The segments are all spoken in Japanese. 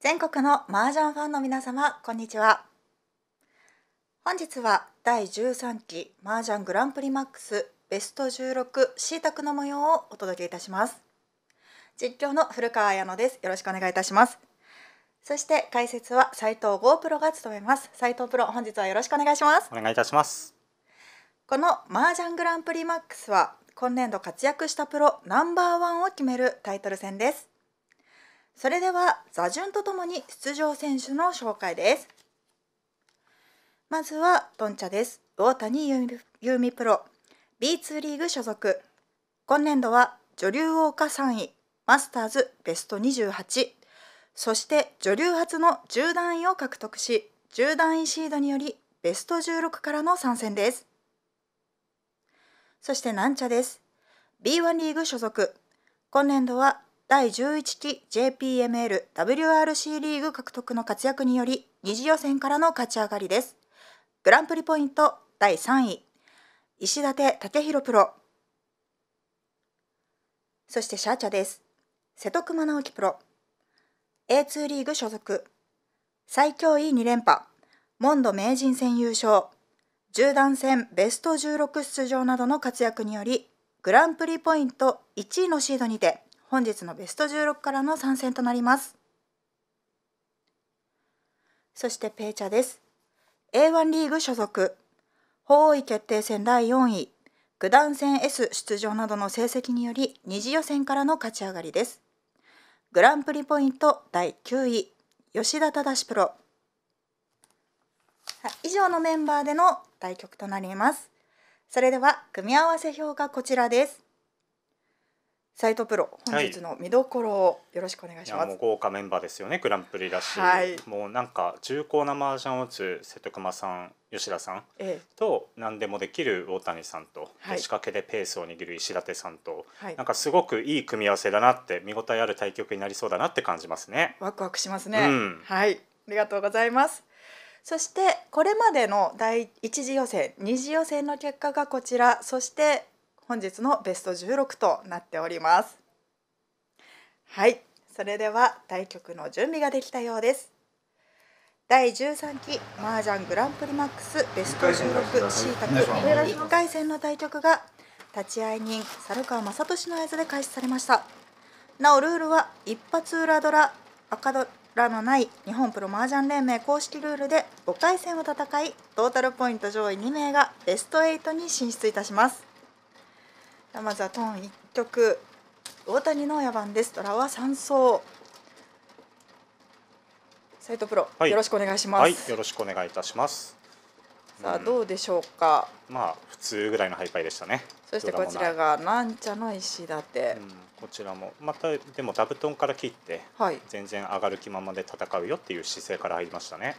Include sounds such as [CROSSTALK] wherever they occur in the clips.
全国の麻雀ファンの皆様こんにちは本日は第13期麻雀グランプリマックスベスト16 C 卓の模様をお届けいたします実況の古川彩乃ですよろしくお願いいたしますそして解説は斉藤剛プロが務めます斉藤プロ本日はよろしくお願いしますお願いいたしますこの麻雀グランプリマックスは今年度活躍したプロナンバーワンを決めるタイトル戦ですそれでは座順とともに出場選手の紹介ですまずはトンチャです大谷由美プロ B2 リーグ所属今年度は女流王家3位マスターズベスト28そして女流初の10段位を獲得し10段位シードによりベスト16からの参戦ですそしてなんちゃです B1 リーグ所属今年度は第11期 JPML WRC リーグ獲得の活躍により2次予選からの勝ち上がりですグランプリポイント第3位石立武弘プロそしてシャーチャです瀬戸熊直樹プロ A2 リーグ所属最強位2連覇モンド名人戦優勝10段戦ベスト16出場などの活躍によりグランプリポイント1位のシードにて本日のベスト16からの参戦となります。そしてペイチャです。A1 リーグ所属、方位決定戦第4位、九段戦 S 出場などの成績により二次予選からの勝ち上がりです。グランプリポイント第9位、吉田正プロ。以上のメンバーでの対局となります。それでは組み合わせ表がこちらです。サイトプロ本日の見どころをよろしくお願いします、はい、もう豪華メンバーですよねグランプリらしい、はい、もうなんか重厚な麻雀を打つ瀬戸熊さん吉田さんええと、何でもできる大谷さんと、はい、仕掛けでペースを握る石立さんと、はい、なんかすごくいい組み合わせだなって見応えある対局になりそうだなって感じますねワクワクしますね、うん、はいありがとうございますそしてこれまでの第一次予選二次予選の結果がこちらそして本日のベスト16となっておりますはいそれでは対局の準備ができたようです第13期麻雀グランプリマックスベスト16シータク1回戦の対局が立ち会い人猿川雅俊の合図で開始されましたなおルールは一発裏ドラ赤ドラのない日本プロ麻雀連盟公式ルールで5回戦を戦いトータルポイント上位2名がベスト8に進出いたしますさあまずはトン1局大谷の野蛮ですドラは3走斉藤プロ、はい、よろしくお願いします、はい、よろしくお願いいたしますさあ、どうでしょうかまあ普通ぐらいのハイパイでしたねそしてこちらがなんちゃの石立て、うん、こちらもまたでもダブトンから切って、はい、全然上がる気ままで戦うよっていう姿勢から入りましたね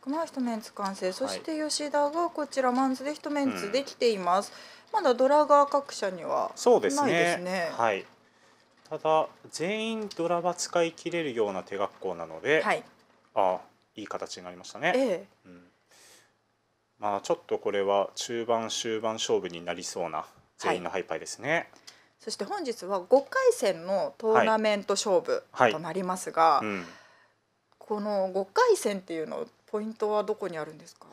熊一メンツ完成そして吉田がこちらマンズで一メンツできています、うんまだドラガー各社にはそうですね。すねはい。ただ全員ドラは使い切れるような手学校なので、はい、あいい形になりましたね。ええ、うん、まあちょっとこれは中盤終盤勝負になりそうな全員のハイパイですね。はいそして本日は5回戦のトーナメント勝負となりますが、はいはいうん、この5回戦っていうのポイントはどこにあるんですか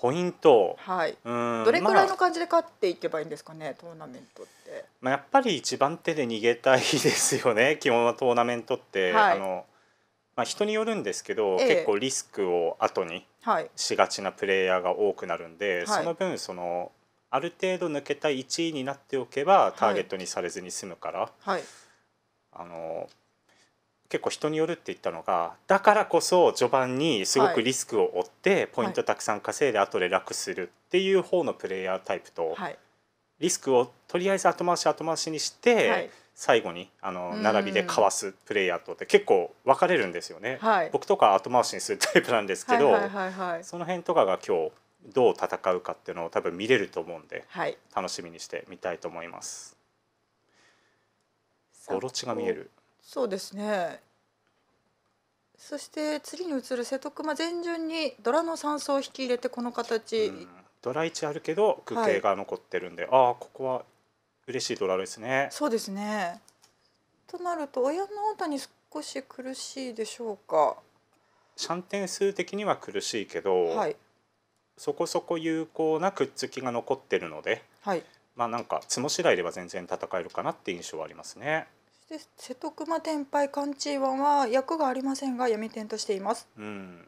ポイント、はい、うんどれくらいの感じで勝っていけばいいんですかね、まあ、トーナメントって、まあ、やっぱり一番手で逃げたいですよね [LAUGHS] 基本はトーナメントって、はい、あのまあ、人によるんですけど、結構リスクを後にしがちなプレイヤーが多くなるんで、はい、その分そのある程度抜けた1位になっておけばターゲットにされずに済むから、はい、あの結構人によるって言ったのがだからこそ序盤にすごくリスクを負ってポイントたくさん稼いで後で楽するっていう方のプレイヤータイプと、はい、リスクをとりあえず後回し後回しにして、はい、最後にあの並びでかわすプレイヤーとって結構分かれるんですよね、はい、僕とか後回しにするタイプなんですけど、その辺とかが今日どう戦うかっていうのを多分見れると思うんで、楽しみにしてみたいと思います。ゴロチが見えるそうですねそして次に移る瀬戸熊前順にドラの3層を引き入れてこの形、うん、ドラ1あるけど空景が残ってるんで、はい、ああここは嬉しいドラですねそうですねとなると親の大谷少し苦しいでしょうかシャンテン数的には苦しいけど、はい、そこそこ有効なくっつきが残ってるので、はい、まあなんか角次第では全然戦えるかなって印象はありますね。で瀬戸熊天杯カンチーワンは役がありませんが闇天としています。うん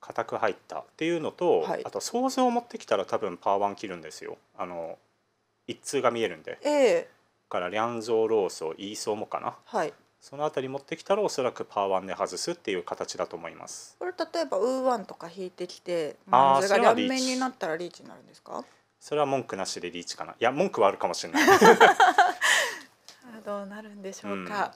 固く入ったっていうのと、はい、あと想像を持ってきたら多分パワーワン切るんですよあの一通が見えるんで、ええ。からリャンゾーローソイーソーもかな、はい、そのあたり持ってきたらおそらくパワーワンで外すっていう形だと思いますこれ例えばウーワンとか引いてきてマンズが両面になったらリーチになるんですかそれは文句なしでリーチかないや文句はあるかもしれない [LAUGHS] どうなるんでしょうか、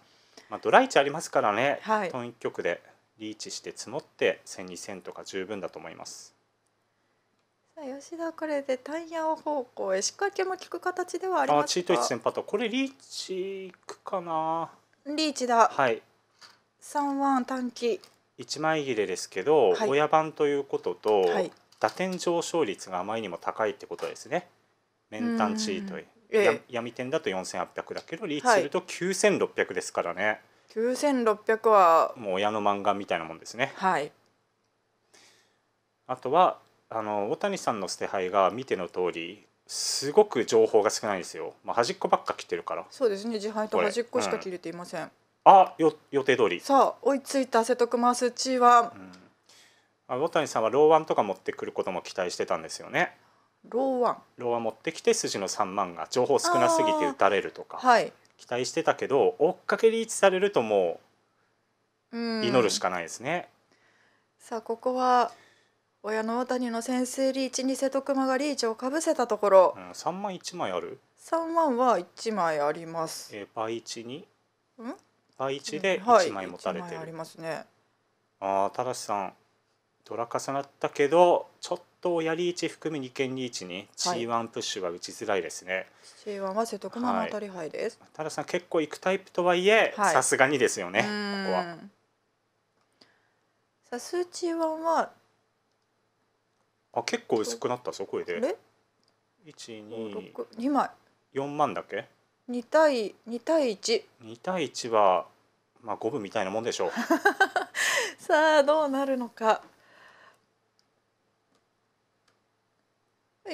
まあ、ドライチありますからね、はい、トン1局でリーチして積もって1 2 0とか十分だと思いますさあ吉田これでタイヤを方向へ仕掛けも効く形ではありますかあチート1先パタこれリーチいくかなリーチだはい3ワン短期1枚切れですけど、はい、親番ということと、はい、打点上昇率があまりにも高いってことですね。メンタンチートイええ、闇店だと4800だけどリーチすると9600ですからね、はい、9600はもう親の漫画みたいなもんですねはいあとはあの大谷さんの捨て牌が見ての通りすごく情報が少ないですよ、まあ、端っこばっか切ってるからそうですね自敗と端っこしか切れていません、うん、あよ予定通りさあ追いついた瀬戸熊スチは、うん、あ大谷さんは老眼とか持ってくることも期待してたんですよねローワンローワン持ってきて筋の3万が情報少なすぎて打たれるとか、はい、期待してたけど追っかけリーチされるともう祈るしかないですね。さあここは親の大谷の先制リーチに瀬戸熊がリーチをかぶせたところ、うん、3万1枚ある3万は1枚あります。えー、倍1に倍1で1枚持たれてる、うんはい、ありますねああ正さんドラ重なったけどちょっとや槍1含む二間リーチに G1 プッシュは打ちづらいですね、はい、G1 は瀬戸熊の当たり牌です、はい、たださん結構行くタイプとはいえさすがにですよねここはさ数 G1 はあ結構薄くなったそこで一二二枚四万だっけ二対二対一二対一はまあ五分みたいなもんでしょう [LAUGHS] さあどうなるのか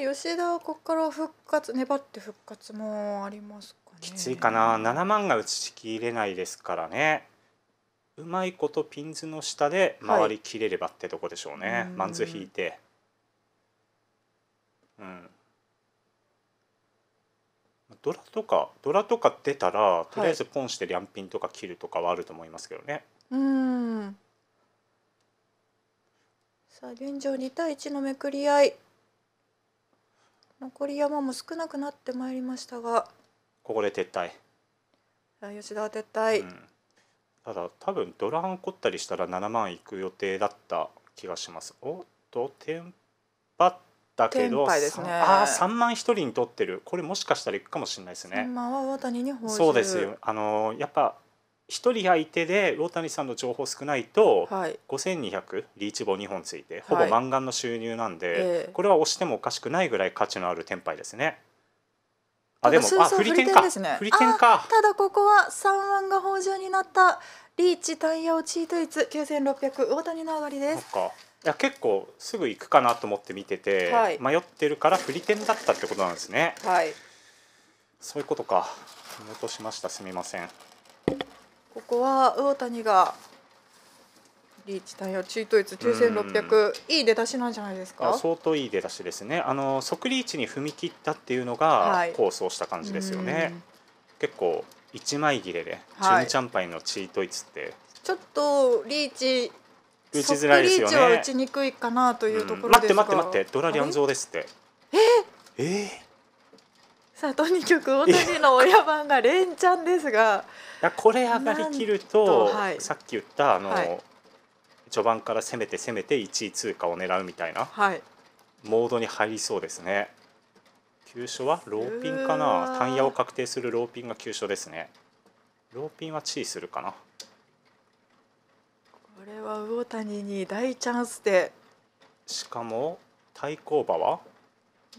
吉田はここから復活粘って復活もありますかねきついかな7万が打ちきれないですからねうまいことピンズの下で回りきれればってとこでしょうね、はい、マンズ引いてうんドラとかドラとか出たらとりあえずポンして両ピンとか切るとかはあると思いますけどね、はい、うんさあ現状2対1のめくり合い残り山も少なくなってまいりましたがここで撤退吉田は撤退、うん、ただ多分ドラン凝ったりしたら7万いく予定だった気がしますおっとテンパったけど、ね、ああ3万一人に取ってるこれもしかしたらいくかもしれないですね3万は大谷にそうですよあのやっぱ1人相手で魚谷さんの情報少ないと、はい、5200リーチ棒2本ついてほぼ満貫の収入なんで、はいえー、これは押してもおかしくないぐらい価値のある転売ですね。あでもあ振り転か振り転かただここは3万が豊穣になったリーチタイヤをチート率9600大谷の上がりですいや結構すぐ行くかなと思って見てて、はい、迷ってるから振り点だったってことなんですねはいそういうことか見落としましたすみませんここは魚谷がリーチ対応中統一9600、うん、いい出だしなんじゃないですか相当いい出だしですねあの即リーチに踏み切ったっていうのが構想した感じですよね、はい、結構一枚切れで、はい、チュンチャンパイのチートイツってちょっとリーチ打ちづらいですよねリーチは打ちにくいかなというところですが、うん、待って待って待ってドラリアン像ですってええ。ええさあとにかく大谷の親番が連チャンですがこれ上がりきると、はい、さっき言ったあの、はい、序盤から攻めて攻めて1位通過を狙うみたいな、はい、モードに入りそうですね急所はローピンかなタイヤを確定するローピンが急所ですねローピンは地位するかなこれは魚谷に大チャンスでしかも対抗馬は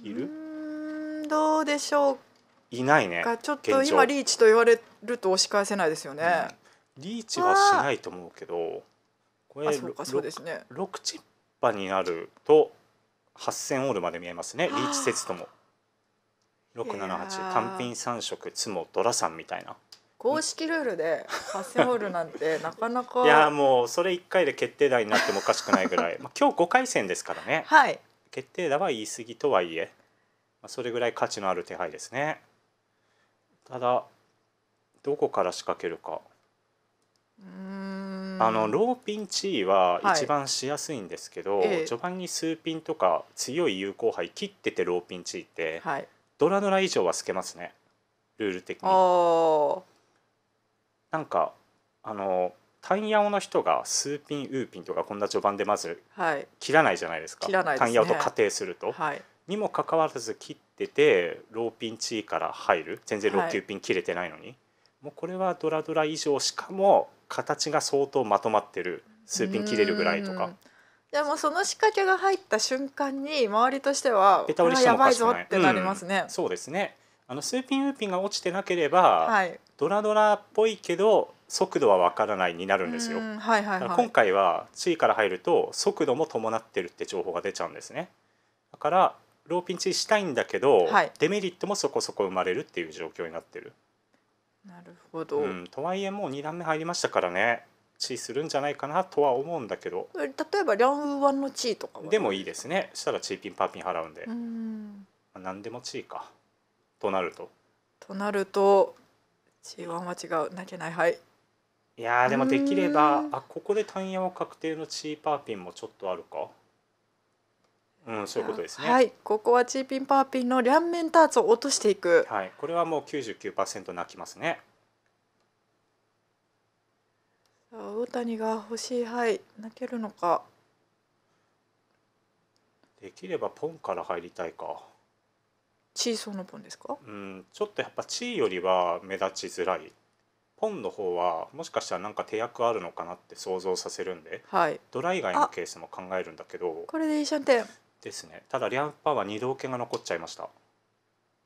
いるどうでしょういないねちょっと今リーチと言われると押し返せないですよね、うん、リーチはしないと思うけどこれそうかそうですね 6, 6チッパになると8000オールまで見えますねリーチ説とも678単品3色つもドラさんみたいな公式ルールで8000ホールなんてなかなかいやもうそれ1回で決定打になってもおかしくないぐらいまあ今日5回戦ですからね、はい、決定打は言い過ぎとはいえそれぐらい価値のある手配ですねただどこから仕掛けるかあのローピン地位は一番しやすいんですけど、はい、序盤に数ピンとか強い有効杯切っててローピン地位って、はい、ドラドラ以上は透けますねルール的に。なんかあのタ単ヤオの人が数ピンウーピンとかこんな序盤でまず切らないじゃないですか、はい、すね、単ヤオと仮定すると。はいにもかかわらず切っててローピン地位から入る全然6ーピン切れてないのに、はい、もうこれはドラドラ以上しかも形が相当まとまってる数ピン切れるぐらいとか。でもその仕掛けが入った瞬間に周りとしてはやばいぞってなりますね。うん、そうですねあの数ピンウーピンが落ちてなければ、はい、ドラドラっぽいけど速度はわからないになるんですよ。はいはいはい、今回は地位から入ると速度も伴ってるって情報が出ちゃうんですね。だからローピンチしたいんだけど、はい、デメリットもそこそこ生まれるっていう状況になってる。なるほど、うん、とはいえもう2段目入りましたからね地するんじゃないかなとは思うんだけど例えば両腕ウワンの地とかでもいいですねしたらチーピンパーピン払うんでうん何でも地かとなるととなると C1 は違う泣けないはいいやでもできればあここで単野は確定のチーパーピンもちょっとあるかうん、そういうことですね。はい、ここはチーピンパーピンの両面ターツを落としていく。はい、これはもう99%泣きますね。大谷が欲しいはい泣けるのか。できればポンから入りたいか。チーソーのポンですか？うん、ちょっとやっぱチーよりは目立ちづらい。ポンの方はもしかしたらなんか手役あるのかなって想像させるんで、はい、ドライ以外のケースも考えるんだけどこれでいいシャンテンですねただリャンパンは2受けが残っちゃいました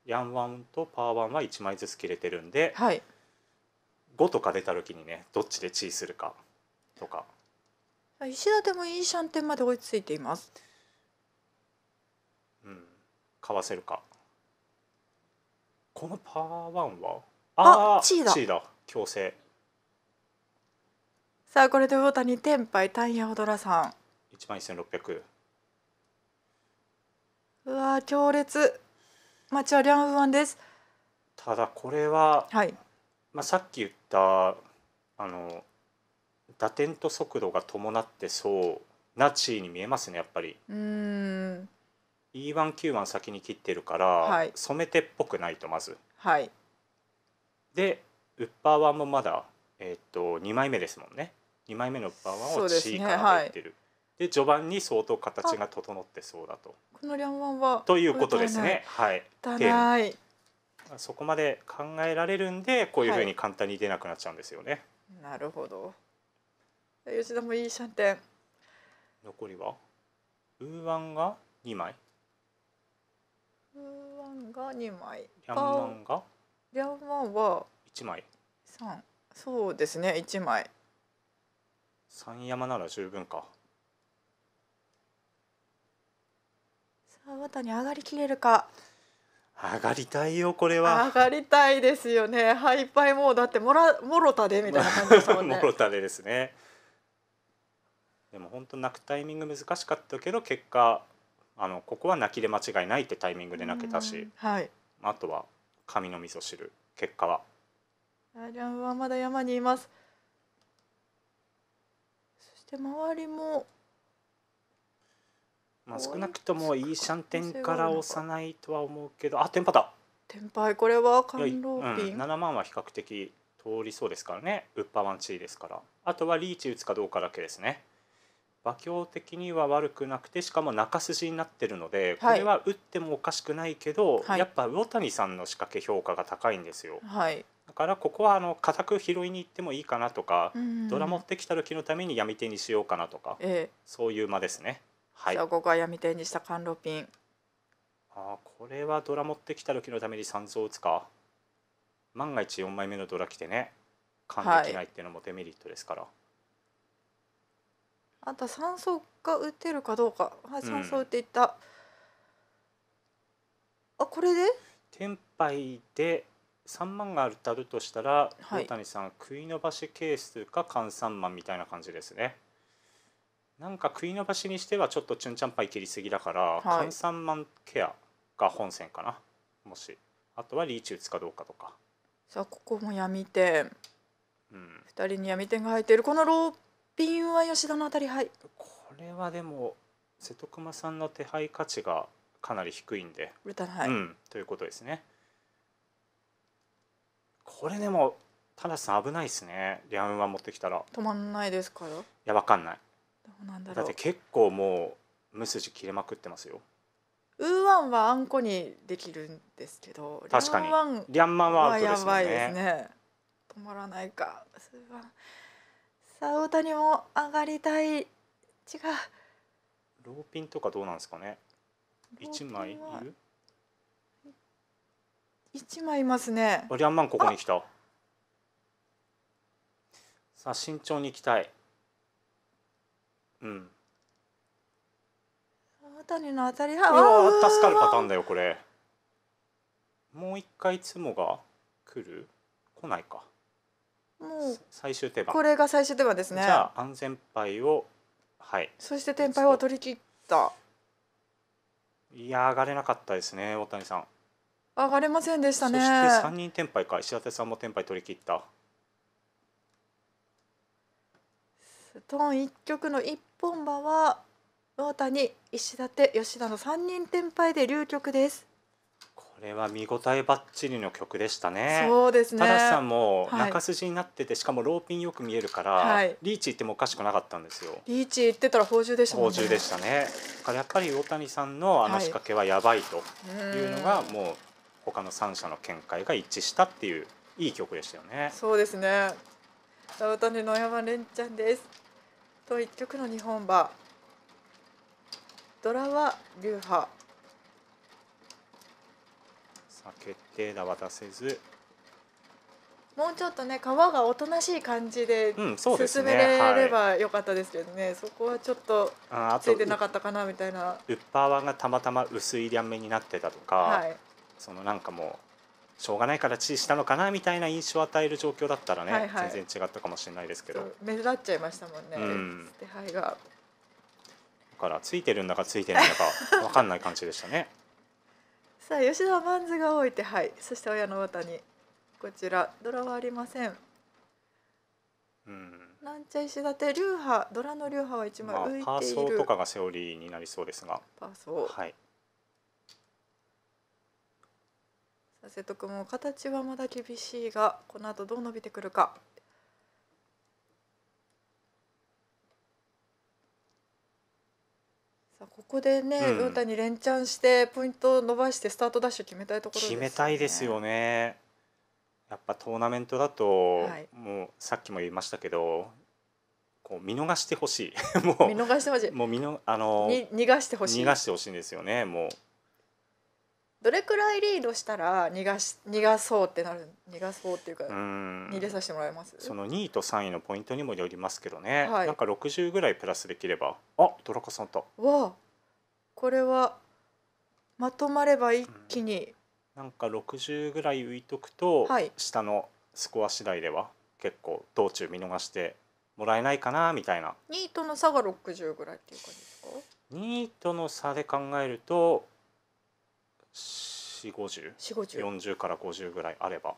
ヤンワンとパーワンは1枚ずつ切れてるんで、はい、5とか出た時にねどっちでチーするかとか石田でもいいシャンテンまで追いついていますうんかわせるかこのパーワンはああチーだだ強制さあこれで大谷天杯タイヤオドラさん1万1600うわ強烈マチュアリャン不安ですただこれは、はい、まあ、さっき言ったあの打点と速度が伴ってそうな地位に見えますねやっぱりうん E191 先に切ってるから、はい、染めてっぽくないとまずはいでウッパー1もまだえっ、ー、と2枚目ですもんね2枚目のウッパー1を地位から入ってる、ねはい、で序盤に相当形が整ってそうだと。この両腕はということですね。はい。でそこまで考えられるんでこういうふうに簡単に出なくなっちゃうんですよね。はい、なるほど。吉田もいいシャンテン。残りはウーワンが二枚。ウーワンが二枚。リャンマンがリャンマンは一枚。三。そうですね一枚。三山なら十分か。川端に上がりきれるか上がりたいよこれは上がりたいですよねいっぱいもうだってもらもろたでみたいな感じですもんね [LAUGHS] もろたでですねでも本当泣くタイミング難しかったけど結果あのここは泣きで間違いないってタイミングで泣けたし、はい、あとは神の味噌汁結果はラジャンはまだ山にいますそして周りもまあ少なくともいいシャンテンから押さないとは思うけどあテンパだパイこれは甘露ピン、うん、7万は比較的通りそうですからねウッパワンチーですからあとはリーチ打つかどうかだけですね馬強的には悪くなくてしかも中筋になってるので、これは打ってもおかしくないけど、はい、やっぱ魚谷さんの仕掛け評価が高いんですよ、はい、だからここはあの固く拾いに行ってもいいかなとか、ドラ持ってきた時のために闇手にしようかなとか、えそういう間ですね。はい、あここは闇天にした甘露ピンあこれはドラ持ってきた時のために三層打つか万が一4枚目のドラ来てね完できないっていうのもデメリットですから、はい、あと3層が打てるかどうかはい3層打っていった、うん、あこれで天杯で3万が当たるとしたら、はい、大谷さん食い伸ばし係数か換算万みたいな感じですねなんか食い伸ばしにしてはちょっとチュンチャンパイ切りすぎだから、はい、サンマンケアが本線かなもしあとはリーチ打つかどうかとかさあここも闇点、うん、2人に闇点が入っているこのローピンは吉田の当たり牌これはでも瀬戸熊さんの手配価値がかなり低いんでうん、ということですねこれでも田中さん危ないですねリャンは持ってきたら止まんないですからいやわかんないどうなんだって結構もう無筋切れまくってますよウーワンはあんこにできるんですけど確かにリャンマンはアウトですね、ね、止まらないかさあ大谷も上がりたい違うローピンとかどうなんですかね一枚いる一枚いますねリャンマンここに来たさあ慎重にいきたいうん当たの当たりはこれ助かるパターンだよこれもう一回ツモが来る来ないかもう最終手番これが最終手番ですねじゃあ安全牌をはいそして天牌を取り切ったいや上がれなかったですね大谷さん上がれませんでしたねそして3人天牌か石立さんも天牌取り切ったトン一曲の一本場は大谷石立吉田の三人転敗で流曲ですこれは見応えばっちりの曲でしたねそうですねたださんも中筋になってて、はい、しかもローピンよく見えるから、はい、リーチ行ってもおかしくなかったんですよリーチ行ってたら宝珠でしたね宝珠でしたねだからやっぱり大谷さんのあの仕掛けはやばいというのが、もう他の三社の見解が一致したっていういい曲でしたよねそうですね大谷の山連ちゃんですと一曲の日本馬ドラは流派さあ決定打せずもうちょっとね川がおとなしい感じで進めれればよかったですけどねうんそねはい、そこはちょっとついてなかったかなみたいなウッパーワンがたまたま薄い両面になってたとか、はい、そのなんかもしょうがないから治したのかなみたいな印象を与える状況だったらね、はいはい、全然違ったかもしれないですけど目立っちゃいましたもんね、うん、手配がだからついてるんだかついてないんだか分かんない感じでしたね [LAUGHS] さあ吉田万ンが多い手配そして親の綿にこちらドラはありませんうんなんちゃ石立流派ドラの流派は一枚浮いている、まあ、パーソーとかがセオリーになりそうですがパーソーはい瀬戸君も形はまだ厳しいがこの後どう伸びてくるかさあここでね、うん、タに連チャンしてポイントを伸ばしてスタートダッシュ決めたいところです、ね、決めたいですよねやっぱトーナメントだと、はい、もうさっきも言いましたけどこう見逃してほしいもう [LAUGHS] 見逃してほしいもう見のあの逃がしてほしい逃がしてほしいんですよねもうどれくらいリードしたら逃がし逃がそうってなる逃がそうっていうか逃げさせてもらいますその2位と3位のポイントにもよりますけどね、はい、なんか60ぐらいプラスできればあドラカさんとわあこれはまとまれば一気に、なんか60ぐらい浮いとくと、はい、下のスコア次第では結構道中見逃してもらえないかなみたいな2位との差が60ぐらいっていう感じですか2位との差で考えると4 0 4 0から50ぐらいあれば、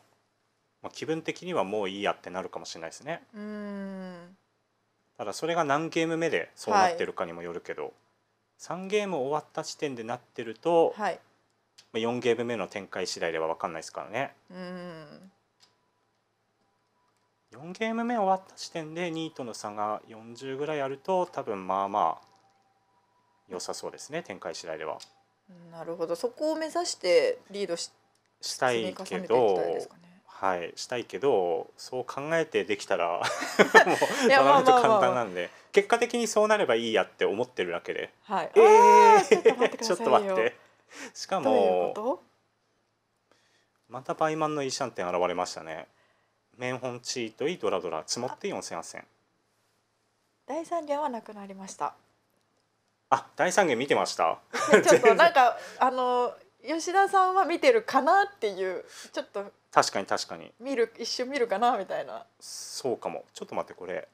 まあ、気分的にはもういいやってなるかもしれないですねただそれが何ゲーム目でそうなってるかにもよるけど、はい、3ゲーム終わった時点でなってると、はい、まあ、4ゲーム目の展開次第では分かんないですからねうん4ゲーム目終わった時点で2位との差が40ぐらいあると多分まあまあ良さそうですね展開次第では。なるほどそこを目指してリードししたいけど、はいしたいけどそう考えてできたらもうなかなか簡単なんで、結果的にそうなればいいやって思ってるだけで、はい、えー、ちょっと待ってしかもまた倍満のイーシャンテン現れましたね面本チートイドラドラ積もって4 0 0 0第3弦はなくなりましたあ、大三元見てました。[LAUGHS] ちょっとなんかあの吉田さんは見てるかなっていうちょっと確かに確かに見る一瞬見るかなみたいなそうかもちょっと待ってこれ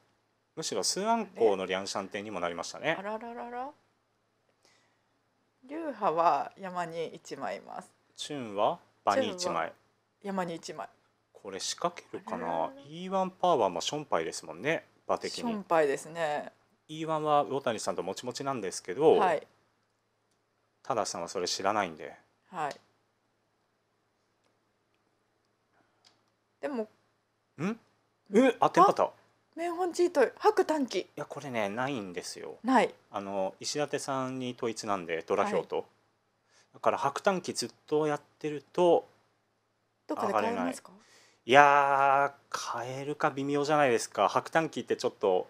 むしろスーアンコウのリャンシャン展にもなりましたねあらららら流派は山に一枚いますチュンは場に一枚山に一枚これ仕掛けるかな E1 パワーもションパイですもんね場的にションパイですね E1 は魚谷さんともちもちなんですけど、はい、たださんはそれ知らないんで、はい、でもんうえ当て方メンホンチート白短期いやこれねないんですよないあの石立さんに統一なんでドラ表と、はい、だから白短期ずっとやってるとどこで買えますかいやー買えるか微妙じゃないですか白短期ってちょっと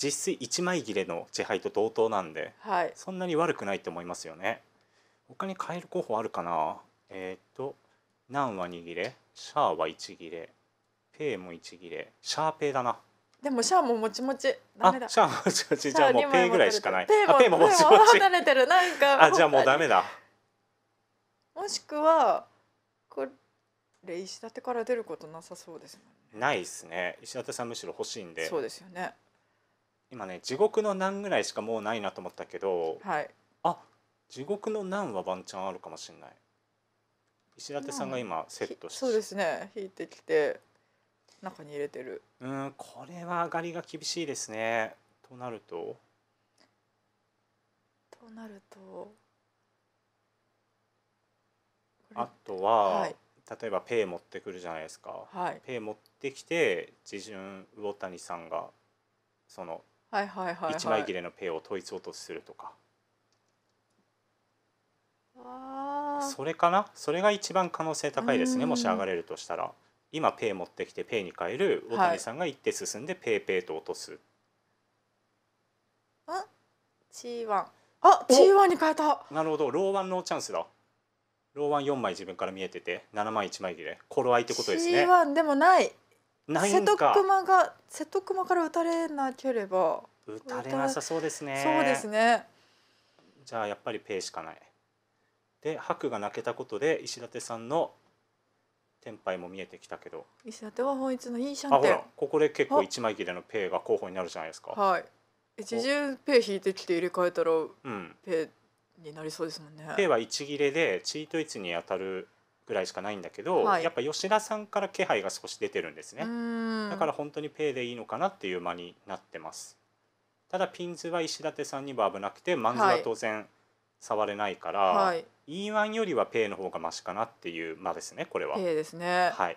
実質一枚切れの地配と同等なんで、はい、そんなに悪くないと思いますよね他に買える候補あるかなえっ、ー、と何は2切れシャーは1切れペイも1切れシャーペイだなでもシャーももちもちダメだシャーもちもちじゃあもうペイぐらいしかないペイももちもち離れてるなんかあじゃあもうダメだもしくはこれ石立から出ることなさそうです、ね、ないですね石立さんむしろ欲しいんでそうですよね今ね地獄の難ぐらいしかもうないなと思ったけど、はい、あ地獄の難はワンチャンあるかもしれない石立さんが今セットしてそうですね引いてきて中に入れてるうんこれは上がりが厳しいですねとなるととなるとあとは、はい、例えばペイ持ってくるじゃないですか、はい、ペイ持ってきて自順魚谷さんがそのはいはいはい、一枚切れのペを統一落とするとかそれかなそれが一番可能性高いですねもし上がれるとしたら今ペイ持ってきてペイに変える大谷さんがっ手進んでペイペイと落とす、はい、あ C1 あ C1 に変えたなるほどローワンノーチャンスだローワン4枚自分から見えてて7枚1枚切れ頃合いってことですね1でもない瀬戸熊が瀬戸熊から打たれなければ打たれなさそうですねそうですねじゃあやっぱりペイしかないで白が泣けたことで石立さんの天敗も見えてきたけど石立は本一のいいシャンテンここで結構一枚切れのペイが候補になるじゃないですかはい一巡ペイ引いてきて入れ替えたら、うん、ペイになりそうですもんねペイは一切れでチートイツに当たるぐらいしかないんだけど、はい、やっぱ吉田さんから気配が少し出てるんですねだから本当にペイでいいのかなっていう間になってますただピンズは石立さんには危なくてマンズは当然触れないから、はい、E1 よりはペイの方がマシかなっていう間ですねこれはペイですねはい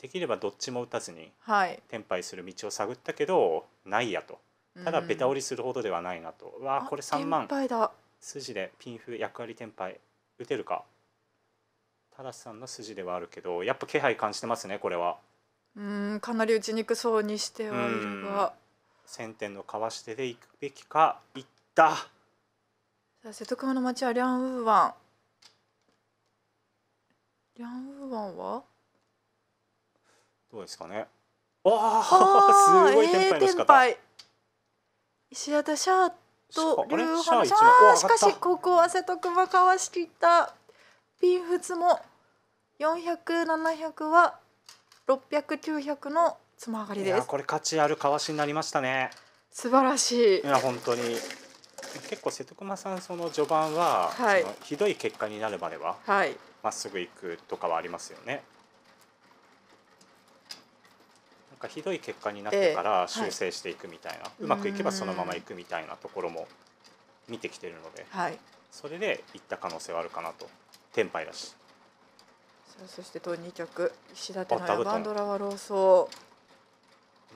できればどっちも打たずに、はい、転廃する道を探ったけどないやとただベタ折りするほどではないなと、わあこれ3万筋でピンフ役割転廃打てるかただしさんの筋ではあるけどやっぱ気配感じてますねこれはうんかなり打ちにくそうにしてはいるが先天のかわしてでいくべきかいったさあ瀬戸熊の町はリャンウーワンリャンウーワンはどうですかねああ [LAUGHS] すごいテンパイの仕方、えー、石田シャーと流派ししかしここは瀬戸熊わしきったピンフツも400700は600900のつまがりですこれ価値あるかわしになりましたね素晴らしいいや本当に結構瀬戸熊さんその序盤は、はい、ひどい結果になるまではま、はい、っすぐ行くとかはありますよねひどい結果になってから修正していくみたいな、えーはい、うまくいけばそのままいくみたいなところも見てきてるので、はい、それでいった可能性はあるかなと天敗だしそしてと2曲石立のバンドラは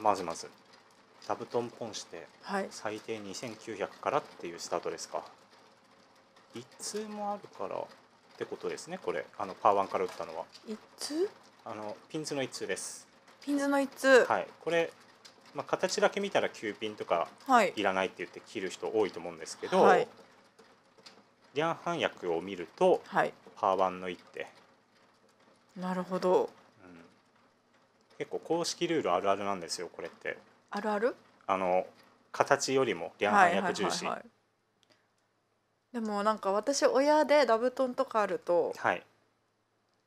まずまず座ブトンポンして最低2900からっていうスタートですか、はい、1通もあるからってことですねこれあのパーワンから打ったのは一通あのピンズの1通ですピンズの一通。はい、これまあ、形だけ見たら9ピンとかいらないって言って切る人多いと思うんですけど、はい、リャンハン薬を見ると、はい、パーワンの一手なるほど、うん、結構公式ルールあるあるなんですよこれってあるあるあの形よりもリャンハン薬重視、はいはいはいはい、でもなんか私親でダブトンとかあると、はい、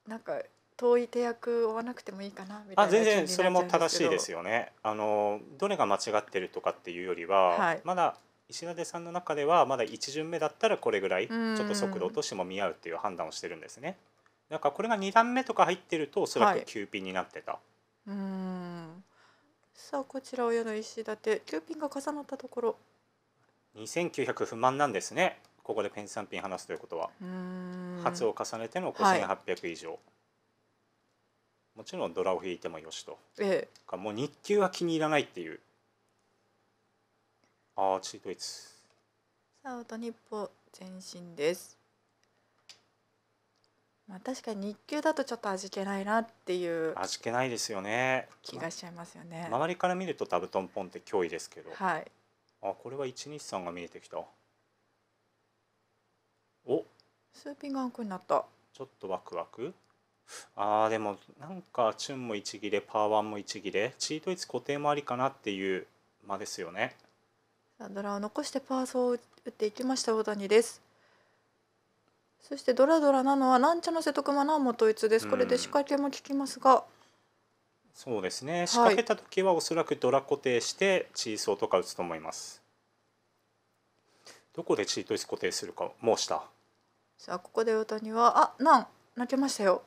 なんか遠い手役を追わなくてもいいかなみたいなあ全然それも正しいですよね。あのどれが間違ってるとかっていうよりは、はい、まだ石立さんの中ではまだ1巡目だったらこれぐらいちょっと速度落としても見合うっていう判断をしてるんですね。だからこれが2段目とか入ってるとおそらく9ピンになってた。はい、うんさあこちら親の石て9ピンが重なったところ2900不満なんですねここでペン3ピン離すということは。初を重ねての5800以上。はいもちろんドラを引いてもよしと、ええ、もう日給は気に入らないっていうああチートイツさあト一歩前進ですまあ確かに日給だとちょっと味気ないなっていう味気ないですよね気がしちゃいますよね、ま、周りから見るとダブトンポンって脅威ですけどはいあこれは一日さんが見えてきたおスーピンが青くなったちょっとワクワクああでもなんかチュンも一切れパワーワンも一切れチートイツ固定もありかなっていう間ですよねサンドラを残してパーソーを打っていきました大谷ですそしてドラドラなのはなんちゃの瀬戸熊なも統一ですこれで仕掛けも効きますが、うん、そうですね、仕掛けた時はおそらくドラ固定してチーソーとか打つと思いますどこでチートイツ固定するかもうしたさあここで大谷はあなん泣けましたよ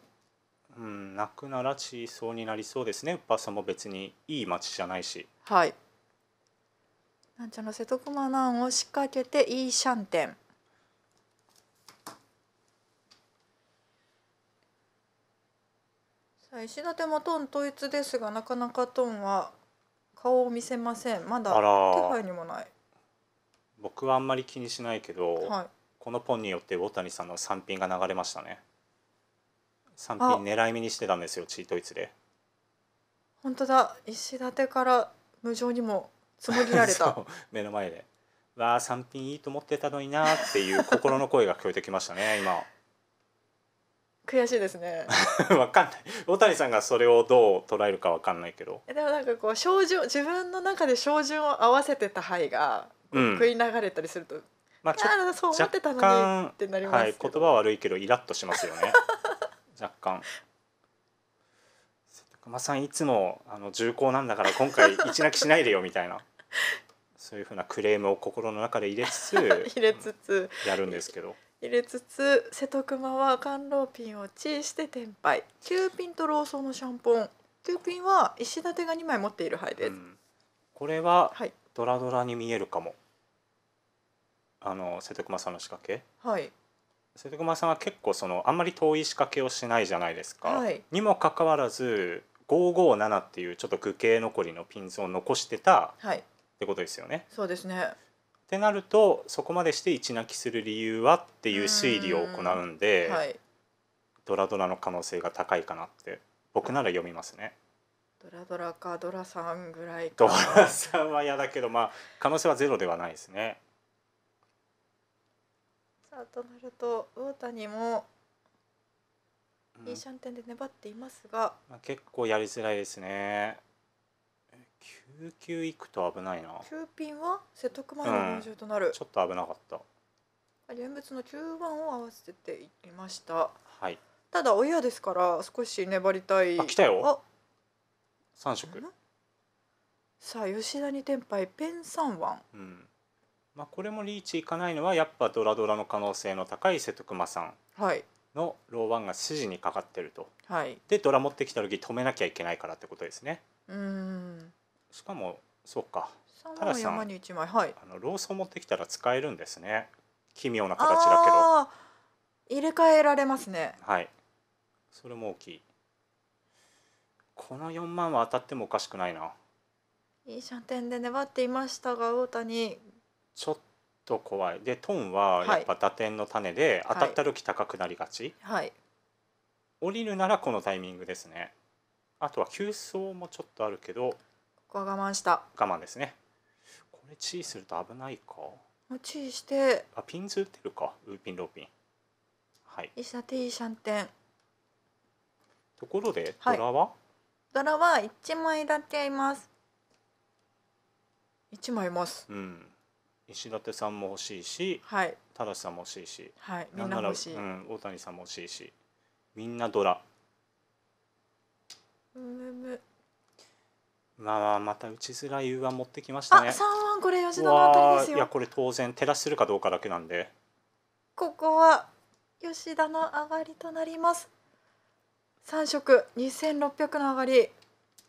うん、泣くなら地層になりそうですね。ばさも別にいい町じゃないし。はい。なんちゃの瀬戸熊南を仕掛けていいシャンテン。さあ石立もトン統一ですがなかなかトンは顔を見せません。まだ手配にもない。僕はあんまり気にしないけど、はい、このポンによって大谷さんの産品が流れましたね。3品狙い目にしてたんですよチートイツで本当だ石立てから無情にも紡ぎられた [LAUGHS] 目の前で「わあ3品いいと思ってたのにな」っていう心の声が聞こえてきましたね今悔しいですね [LAUGHS] わかんない小谷さんがそれをどう捉えるかわかんないけどえでもなんかこう照準自分の中で照準を合わせてた範囲がうん食い流れたりすると、まあちょっあそう思ってた若のに干はい、言葉悪いけどイラッとしますよね若干熊さんいつもあの重厚なんだから今回一泣きしないでよみたいな [LAUGHS] そういうふうなクレームを心の中で入れつつ [LAUGHS] 入れつつやるんですけど入れつつ瀬戸熊は甘露ピンをチーして天杯キューピンとローソンのシャンポンキューピンは石立が2枚持っている牌です、うん、これはドラドラに見えるかも、はい、あの瀬戸熊さんの仕掛けはい瀬戸熊さんは結構そのあんまり遠い仕掛けをしないじゃないですか。はい、にもかかわらず557っていうちょっと愚形残りのピンズを残してたってことですよね。はい、そうですねってなるとそこまでして一泣きする理由はっていう推理を行うんで、はい、ドラドラの可能性が高いかなって僕なら読みますね。ドラドラかドラさんぐらいドラさんは嫌だけどまあ可能性はゼロではないですね。さあとなると魚谷もいいシャンテンで粘っていますが、まあ、結構やりづらいですね9九いくと危ないな9ピンは瀬戸熊の猛獣となる、うん、ちょっと危なかった現物の9番を合わせていましたはいただ親ですから少し粘りたいあ来たよあ3色さあ吉田に天敗ペン3番、うん、まあ、これもリーチいかないのはやっぱドラドラの可能性の高い瀬戸熊さんはいのローワンが筋にかかってると、はい、でドラ持ってきた時止めなきゃいけないからってことですね。うんしかもそうかたださ枚はい、あのローソン持ってきたら使えるんですね奇妙な形だけど入れ替えられますねはいそれも大きいこの4万は当たってもおかしくないな。いい射点で粘っていましたが大谷ちょっと怖いでトンはやっぱ打点の種で当たった時高くなりがち、はい、降りるならこのタイミングですねあとは急走もちょっとあるけどここは我慢した我慢ですねこれチーすると危ないかチーしてあピンズ打ってるかウーピンローピンはいイシャティシャンテンところでドラは、はい、ドラは1枚だけいます1枚いますうん石立さんも欲しいし、はい、正さんも欲しいし、はい、みんな欲しい、うん、大谷さんも欲しいしみんなドラむむまあまた打ちづらい湯は持ってきましたねあ万これ吉田の当たりですよいやこれ当然照らするかどうかだけなんでここは吉田の上がりとなります3色2600の上がり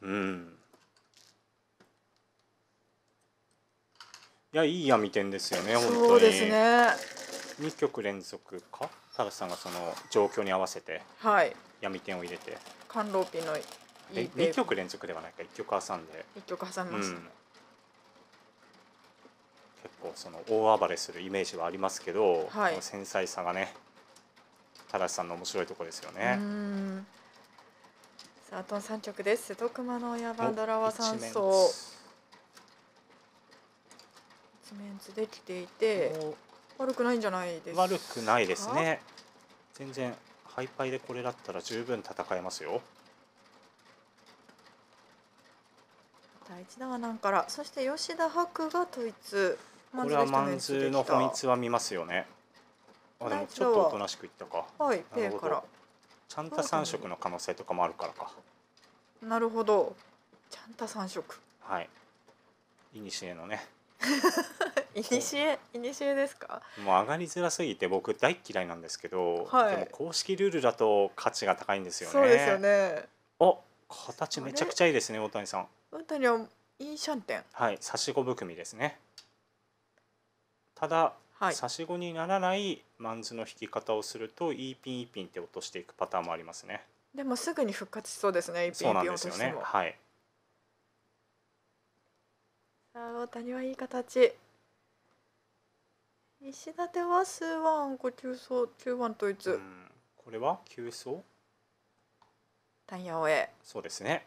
うんいやいい闇店ですよね本当にそうですね2曲連続かタラさんがその状況に合わせてはい闇店を入れて甘露ピのいい2曲連続ではないか1曲挟んで1曲挟みました、うん、結構その大暴れするイメージはありますけど、はい、繊細さがねタラさんの面白いところですよねさああと3曲です瀬戸熊の親バンドラワ山層」メンツできていて悪くないんじゃないですか悪くないですね全然ハイパイでこれだったら十分戦えますよ第一弾は何からそして吉田博が統一これはマンズの本一は見ますよねあでもちょっとおとなしくいったかはいペイからちゃんと三色の可能性とかもあるからかなるほどちゃんと三色はいいにしえのね [LAUGHS] いにしえいにしえですかもう上がりづらすぎて僕大嫌いなんですけど、はい、でも公式ルールだと価値が高いんですよねそうですよねお形めちゃくちゃいいですね大谷さん大谷はいいシャンテンはい差し子含みですねただ、はい、差し子にならないマンズの引き方をするといいピンいいピンって落としていくパターンもありますねでもすぐに復活しそうですねいいピンいいピン落としてもそうなんですよねはいあ谷はいい形石立は数ワンコ中層中番ン統一、これは急層単野尾そうですね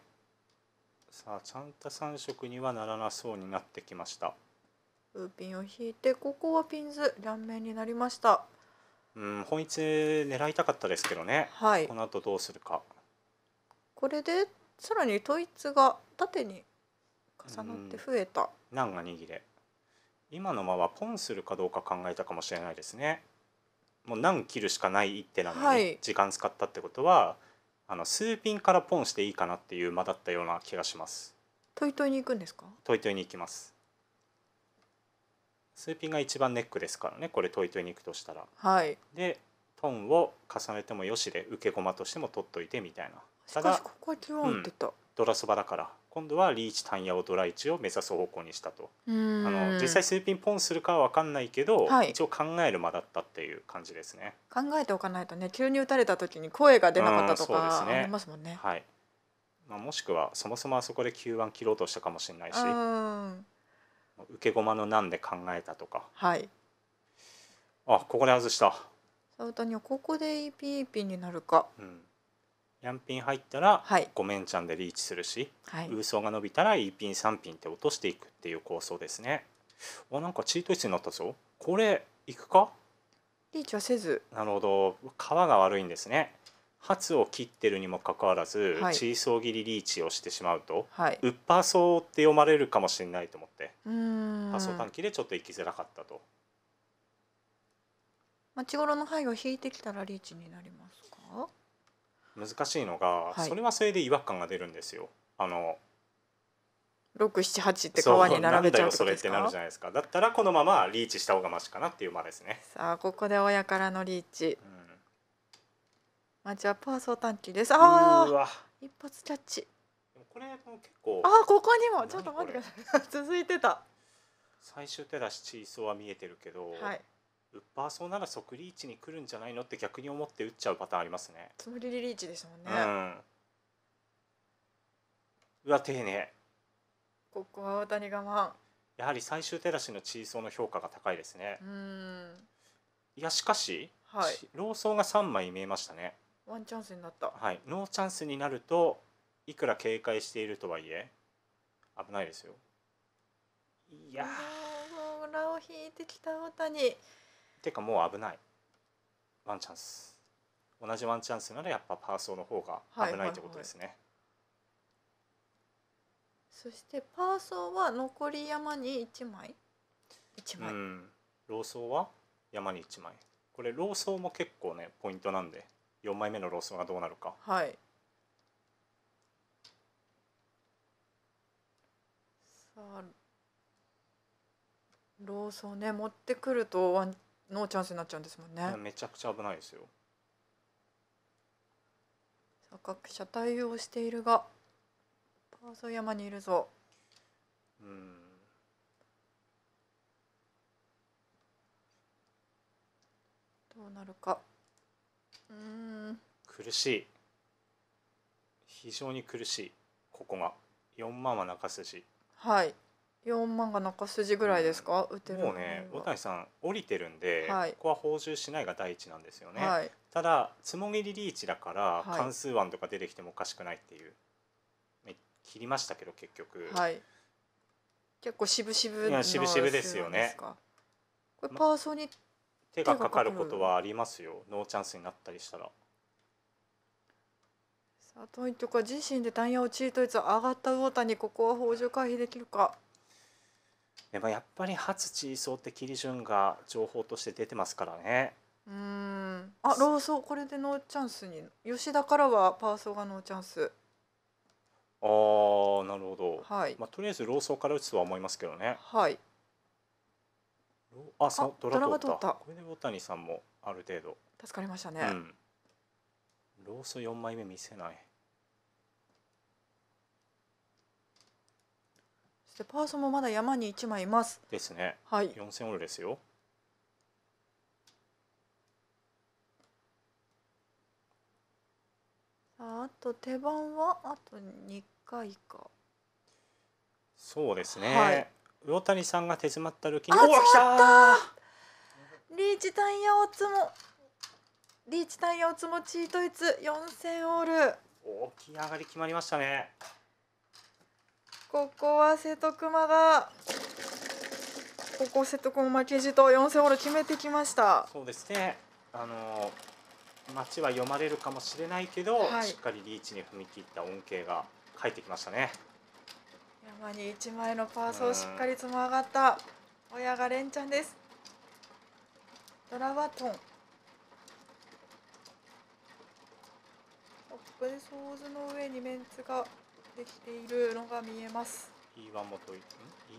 さあちゃんと3色にはならなそうになってきましたウーピンを引いてここはピンズ両面になりましたうん本一狙いたかったですけどね、はい、この後どうするかこれでさらに統一が縦に重なって増えたナンが握れ今の間はポンするかどうか考えたかもしれないですねもう何切るしかない一手なのに時間使ったってことは、はい、あの数ピンからポンしていいかなっていう間だったような気がしますトイトイに行くんですかトイトイに行きます数ピンが一番ネックですからねこれトイトイに行くとしたらはいでトンを重ねてもよしで受け駒としても取っといてみたいなしかしここは基打ってた、うん、ドラそばだから今度はリーチタンヤオドライチを目指す方向にしたとあの実際スーピンポンするかは分かんないけど、はい、一応考える間だったっていう感じですね考えておかないとね急に打たれた時に声が出なかったとか、ね、ありますもんねはい、まあ、もしくはそもそもあそこで9番切ろうとしたかもしれないし受け駒のなんで考えたとかはいあここで外したそうタニはここで EPEP になるか、うんニャンピン入ったら5面ちゃんでリーチするし、はい、ウーソーが伸びたら E ピン3ピンって落としていくっていう構想ですねおなんかチート1になったぞこれいくかリーチはせずなるほど皮が悪いんですね発を切ってるにもかかわらず、はい、チーソー切りリーチをしてしまうと、はい、ウッパーソーって読まれるかもしれないと思ってパソ短期でちょっと行きづらかったとまちごろの範囲を引いてきたらリーチになりますか難しいのが、はいそれはそれで違和感が出るんですよ。あの六七八って川に並べちゃうってそこうなんだよそれってなるじゃないですかだったらこのままリーチした方がマシかなっていう間ですね、さあここで親からのリーチうんマチはパーソー短期ですああ一発キャッチでもこれも結構ああここにもちょっと待ってください [LAUGHS] 続いてた最終手出しチーソーは見えてるけど、はいウッパーソーなら即リーチに来るんじゃないのって逆に思って打っちゃうパターンありますねつもりリーチですもんね、うん、うわ丁寧ここは大谷我慢やはり最終手出しのチーソーの評価が高いですねいやしかし、はい、ローソーが3枚見えましたねワンチャンスになったはいノーチャンスになるといくら警戒しているとはいえ危ないですよいや裏を引いてきた大谷てかもう危ないワンチャンス同じワンチャンスならやっぱパーソーの方が危ないってことですね、はいはいはい、そしてパーソーは残り山に1枚1枚うんローソーは山に1枚これローソーも結構ねポイントなんで4枚目のローソーがどうなるかはいさあローソーね持ってくるとワンのチャンスになっちゃうんですもんねめちゃくちゃ危ないですよ赤く車体をしているがパーソ山にいるぞうんどうなるかうん苦しい非常に苦しいここが4万は泣かすしはい四万が中筋ぐらいですか、うん、打てるもうね大谷さん降りてるんで、はい、ここは報酬しないが第一なんですよね、はい、ただつもぎりリーチだから関数ワンとか出てきてもおかしくないっていう、はい、切りましたけど結局、はい、結構渋々いや渋々ですよねこれパーソに、手がかかることはありますよノーチャンスになったりしたら。さあといとか自身でタイヤをチート率上がった魚谷ここは報酬回避できるか。でもやっぱり発地位相って切り順が情報として出てますからね。うんあローソーこれでノーチャンスに吉田からはパーソーがノーチャンスああなるほど、はいまあ、とりあえずローソーから打つとは思いますけどねはいあさあドラが取ったこれでボタニさんもある程度助かりましたね、うん、ローソー4枚目見せないでパーソンもまだ山に1枚いますですねはい4000オールですよあと手番はあと2回かそうですね、はい、魚谷さんが手詰まった時にリーチタイヤオツもリーチタイヤオツもチートイツ4000オール大きい上がり決まりましたねここは瀬戸熊がここ瀬戸熊負けじと4戦ホール決めてきましたそうですねあの町は読まれるかもしれないけど、はい、しっかりリーチに踏み切った恩恵が返ってきましたね山に1枚のパーソーしっかり積も上がった親が連チャンですドラワトンここでソーズの上にメンツができているのが見えます E1 もとい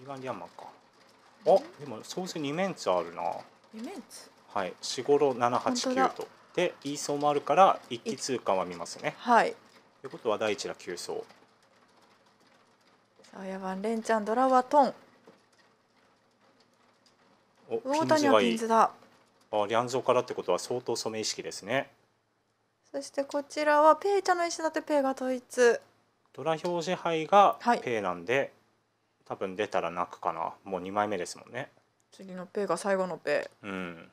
E1 リャンマンかあでもソース2メンツあるな二メンツはい四五六七八九とでイーソ層もあるから一気通貫は見ますねはいということは第一ら9走。さあ野番レンちゃんドラはトンお魚谷はピンズだあリャンゾからってことは相当染め意識ですねそしてこちらはペイちゃんの石立てペイが統一ドラ表示牌がペイなんで、はい、多分出たら泣くかなもう2枚目ですもんね次のペイが最後のペイうん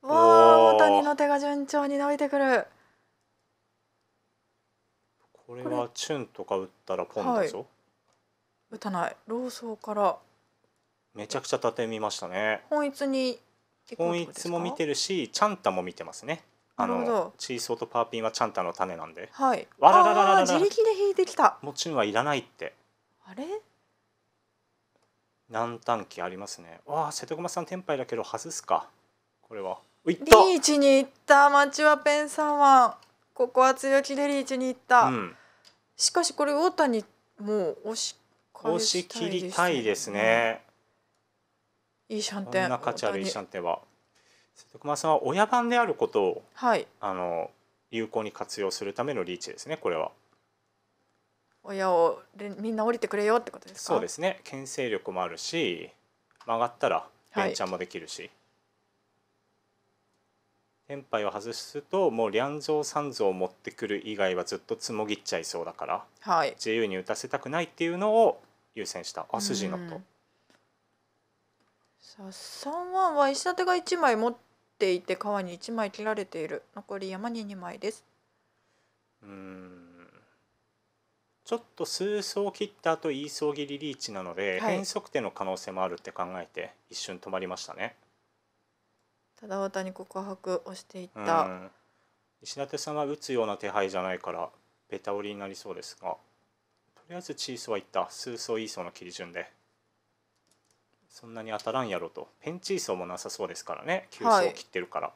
わあ、大谷の手が順調に伸びてくるこれはチュンとか打ったらポンだぞ、はい、打たないローソーからめちゃくちゃ縦見ましたね本一に本一も見てるしチャンタも見てますねあのチーソーとパーピンはチャンタの種なんで。はい。わららららら自力で引いてきた。もちろんはいらないって。あれ？南端期ありますね。わあ瀬戸駒さん天敗だけど外すか。これは。リーチに行ったマチュアペンさんはここは強気でリーチに行った。うん、しかしこれ大谷もう押し押し切りたいですね。いいシャンテン。こんな価値あるいいシャンテンは。徳間さんは親番であることを、はい、あの有効に活用するためのリーチですねこれは。親をみんな降りてくれよってことですかそうですね牽制力もあるし曲がったら連チャンもできるし、はい、天杯を外すともう両蔵三蔵を持ってくる以外はずっとつもぎっちゃいそうだから、はい、自由に打たせたくないっていうのを優先したあ筋のと。さあ3はは石立が1枚持ってっていて皮に1枚切られている残り山に2枚ですうんちょっと数層切った後言い層切りリーチなので、はい変則点の可能性もあるって考えて一瞬止まりましたね。忠綿に告白をしていった、石立さんは打つような手配じゃないからベタ折りになりそうですがとりあえずチーソーは行った数層イーソの切り順でそんなに当たらんやろとペンチーソーもなさそうですからね急走切ってるから、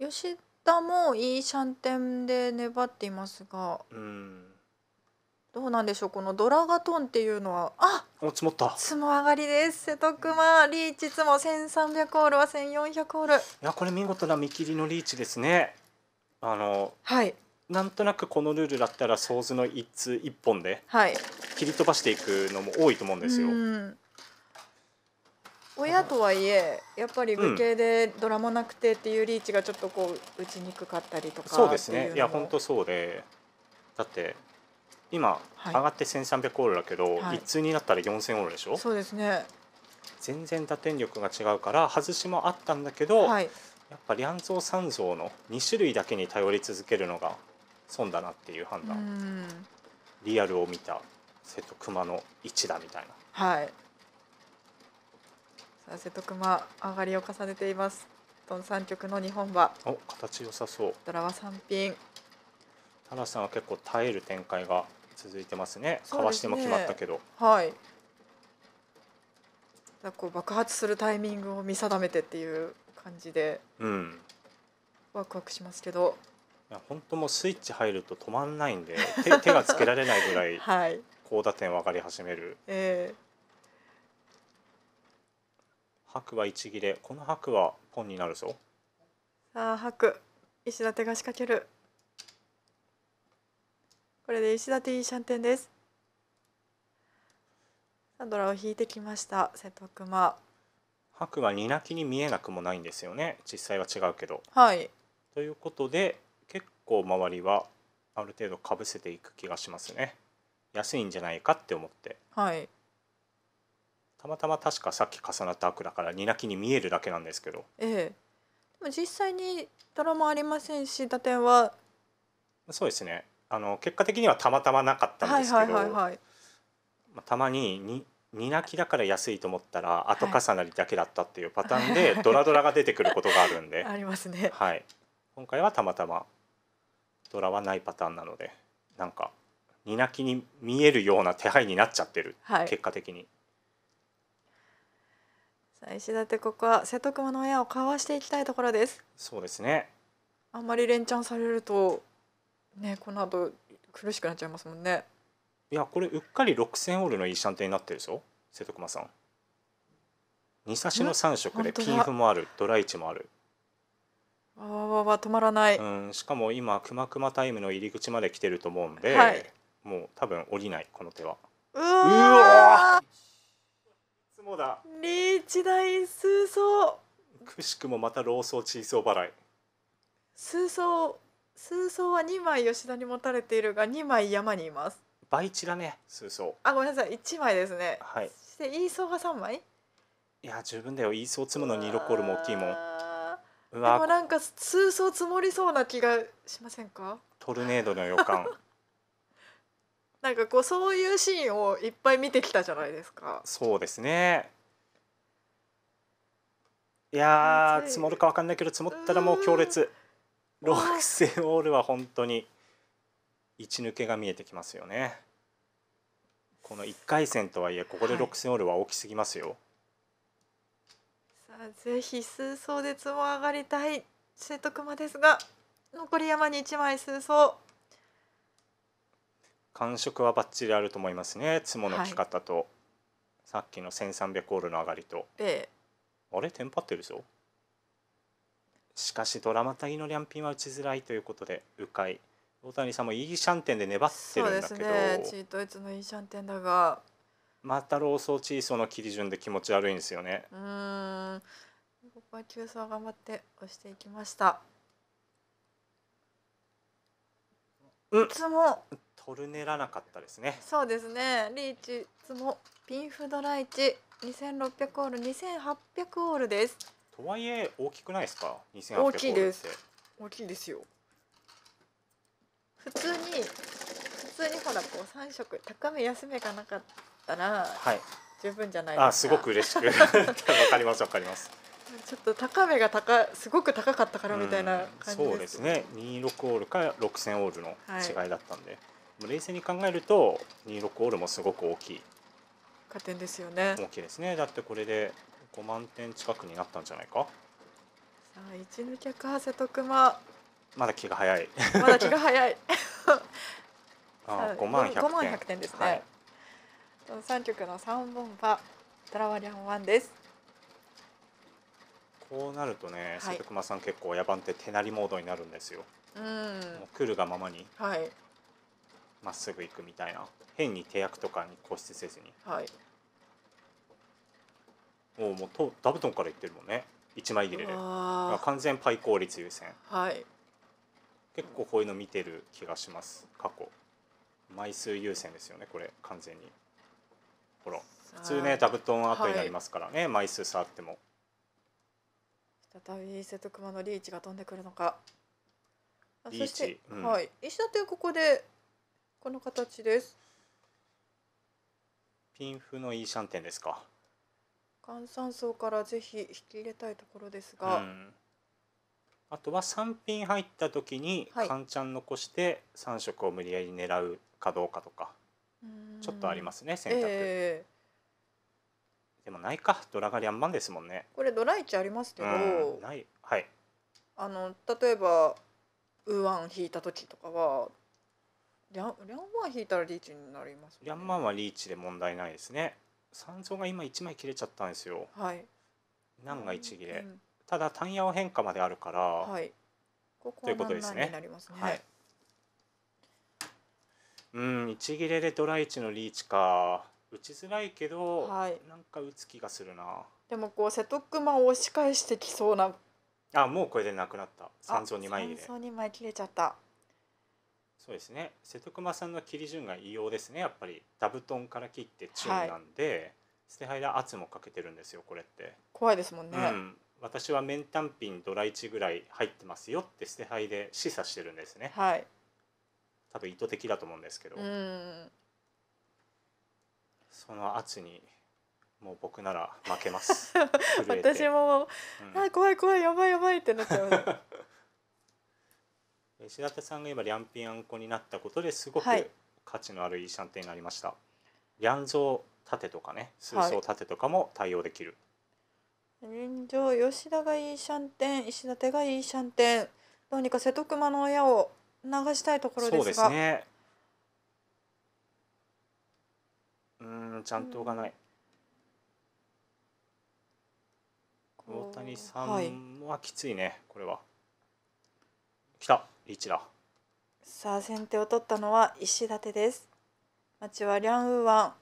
はい、吉田もいいシャンテンで粘っていますがうんどうなんでしょうこのドラガトンっていうのはあお積もった積も上がりです瀬戸熊リーチ積も1300ホールは1400ホールいやこれ見事な見切りのリーチですねあのはいなんとなくこのルールだったらソーズの一通一本で切り飛ばしていくのも多いと思うんですよ、はい、親とはいえやっぱり文系でドラマなくてっていうリーチがちょっとこう打ちにくかったりとかそうですねいや本当そうでだって今、上がって1300オールだけど、はい、1通になったら4000オールでしょそうですね全然打点力が違うから外しもあったんだけど、はい、やっぱり安蔵三蔵の2種類だけに頼り続けるのが損だなっていう判断リアルを見た瀬戸熊の一打みたいな。はい瀬戸熊上がりを重ねていますどの三局の日本馬お形良さそうドラは三品タラさんは結構耐える展開が続いてますねかわしても決まったけど、はいだこう爆発するタイミングを見定めてっていう感じで、うん、ワクワクしますけどいや本当もうスイッチ入ると止まんないんで手手がつけられないぐらい [LAUGHS] はい、高打点分かり始める、えー、白は一切れこの白はポンになるぞさあ白石立が仕掛けるこれで石立いいシャンテンですサンドラを引いてきました瀬戸熊白は二泣きに見えなくもないんですよね実際は違うけどはいということで結構周りはある程度かぶせていく気がしますね安いんじゃないかって思ってはいたまたま確かさっき重なった悪だから煮泣きに見えるだけなんですけどええでも実際にドラマありませんし打点はそうですねあの結果的にはたまたまなかったんですけど、はいはいはいたまにに煮泣きだから安いと思ったら後重なりだけだったっていうパターンでドラドラが出てくることがあるんで [LAUGHS] ありますね、はい、今回はたまたまドラはないパターンなのでなんか煮泣きに見えるような手配になっちゃってる、はい、結果的に。さあ石田ってここは瀬戸熊の親をかわしていきたいところですそうですねあんまり連チャンされるとねこの後苦しくなっちゃいますもんねいやこれうっかり6千オールのいいシャンテンになってるでしょ瀬戸熊さん2差しの3色でピンフもあるドライチもあるわわわわ止まらない、うん、しかも今くまくまタイムの入り口まで来てると思うんで、はい、もう多分降りないこの手はうわそうだリーチ大数層くしくもまた老僧地層払い数層数層は2枚吉田に持たれているが2枚山にいます倍チだね数層あごめんなさい1枚ですねはいそしてイーソーが3枚いや十分だよイーソー積むの2ロコールも大きいもんでもなんか数層積もりそうな気がしませんかトルネードの予感 [LAUGHS] なんかこうそういうシーンをいっぱい見てきたじゃないですか。そうですね。いや積もるかわかんないけど積もったらもう強烈。ロックセオールは本当に一抜けが見えてきますよね。この一回戦とはいえここでロックセオールは大きすぎますよ。はい、さあぜひ数層で積も上がりたい瀬戸熊ですが残り山に一枚数層。感触はバッチリあると思いますねツモの着方と、はい、さっきの1300オールの上がりと、ええ、あれテンパってるぞしかしドラマタギのンピンは打ちづらいということで迂回大谷さんもいいシャンテンで粘ってるんだけどそうですねチートイツのいいシャンテンだがまたローソーチーソーの切り順で気持ち悪いんですよねうんここは急走頑張って押していきましたうんつも取ルネラなかったですねそうですねリーチツモピンフドライチ2600オール2800オールですとはいえ大きくないですか2800大きいです大きいですよ普通に普通にほらこう三色高め安めがなかったら、はい、十分じゃないですかあすごく嬉しく [LAUGHS] わかりますわかりますちょっと高めが高すごく高かったからみたいな感じです、うん、そうですね26オールか6000オールの違いだったんで、はい、冷静に考えると2六オールもすごく大きい加点ですよね大きいですねだってこれで5万点近くになったんじゃないかさあ一抜けか瀬戸熊まだ気が早いまだ気が早い [LAUGHS] あ5万1 0点ですね、はい、3曲の3本はドラワリアン1ですこうなるとね、瀬戸熊さん結構野蛮って手なりモードになるんですよ。うん。もう来るがままに。はい。まっすぐ行くみたいな変に手役とかに固執せずにはいもうもうとダブトンからいってるもんね一枚切れであ完全パイ効率優先はい結構こういうの見てる気がします過去枚数優先ですよねこれ完全にほら普通ねダブトン後になりますからね、枚数触っても再び瀬戸熊のリーチが飛んでくるのかリーチうんはい石田というここでこの形ですピンフのいいシャンテンですか換算層からぜひ引き入れたいところですが、うん、あとは3ピン入った時にカンチャン残して3色を無理やり狙うかどうかとか、ちょっとありますね選択、えー、でもないかドラがリャンマンですもんねこれドライチありますけど、ないはいあの例えばウーアン引いた時とかはリャンリャンマン引いたらリーチになります、ね、リャンマンはリーチで問題ないですね三蔵が今一枚切れちゃったんですよはい何が一切れ、うんうん、ただ単野変化まであるから、はい、ここということですね、はいうん一切れでドライチのリーチか打ちづらいけど、はい、なんか打つ気がするなでもこう瀬戸熊を押し返してきそうなあもうこれでなくなった三蔵二枚切れ三蔵2枚切れちゃったそうですね瀬戸熊さんの切り順が異様ですねやっぱりダブトンから切ってチュンなんで、はい、捨てで圧もかけてるんですよこれって怖いですもんね、うん、私は面単品ドライチぐらい入ってますよって捨て牌で示唆してるんですねはい多分意図的だと思うんですけどその圧にもう僕なら負けます [LAUGHS] 私も、うん、あ怖い怖いやばいやばいってなっちゃう品田さんが今リャンピアンコになったことですごく価値のあるいいシャンテンになりました、はい、リャン状盾とかね数層盾とかも対応できる、はい、リャン吉田がいいシャンテン石立がいいシャンテンどうにか瀬戸熊の親を流したいところですがねうんちゃんとがない、うん、大谷さんはきついね、はい、これは。来たリーチださあ先手を取ったのは石立です町はリャンウーワン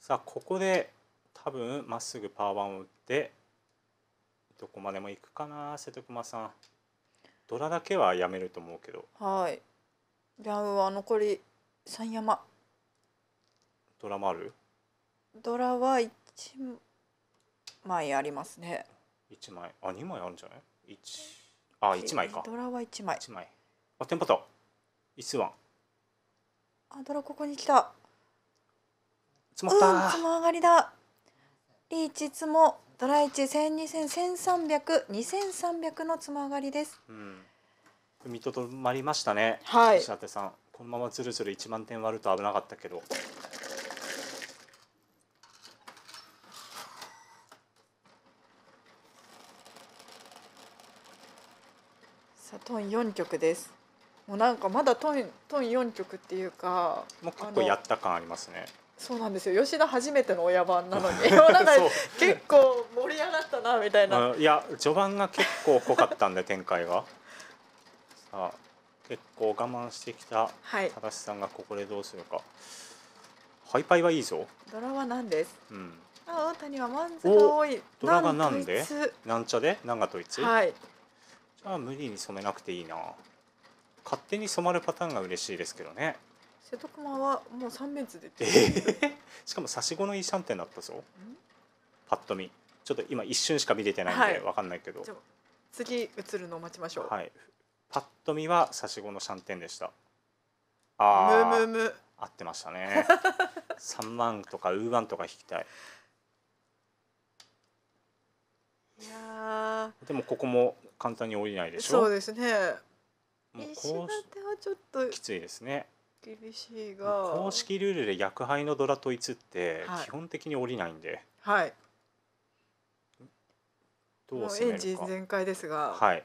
さあここで多分まっすぐパーワンを打ってどこまでも行くかな瀬戸熊さんドラだけはやめると思うけどはいリャンウーワン残り三山ドラもあるドラは一枚ありますね一枚あ二枚あるんじゃない1ああ1枚かドラは一枚1枚あテンパった1ワンあドラここに来た積もった、うん、も上がりだリーチ積もドラ一千二千千三百二千三百のつま上がりです、うん、踏みとどまりましたねはい石立さんこのままずるずる一万点割ると危なかったけどトン四曲ですもうなんかまだトントン四曲っていうかもう結構やった感ありますねそうなんですよ吉田初めての親番なのに [LAUGHS] [LAUGHS] 結構盛り上がったなみたいな、いや序盤が結構濃かったんで展開は。さあ結構我慢してきた正さんがここでどうするか、はい、ハイパイはいいぞドラはなんです、うん、あ大谷はマンが多いドラがなんでなんちゃでなんがといつはいああ無理に染めなくていいな勝手に染まるパターンが嬉しいですけどね瀬戸熊はもう三面図でえー、しかも差し子のいいシャンテンだったぞパッと見ちょっと今一瞬しか見れてないんでわかんないけど、はい、次映るのを待ちましょうはいパッと見は差し子のシャンテンでしたああむむむ合ってましたね3 [LAUGHS] 万とかウーワンとか引きたいいやでもここも簡単に降りないでしょそうですね石建はちょっときついですね厳しいが公式ルールで役杯のドラと1って基本的に降りないんではい、はい、どう攻めエンジン全開ですがはい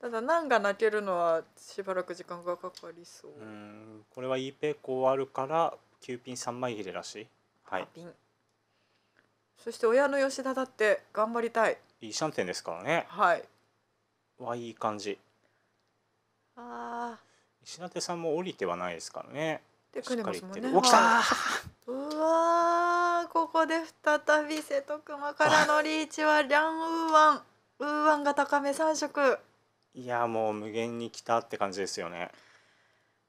ただ難が泣けるのはしばらく時間がかかりそううんこれは E ペーコあるから9ピン3枚切れらしいはいピンそして親の吉田だって頑張りたいいいシャンテンですからねはいわいい感じああ石立さんも降りてはないですからねでくんでますもんね。起きた、うわここで再び瀬戸熊からのリーチはリャンウーワン。ウーワンが高め三色。いやもう無限に来たって感じですよね。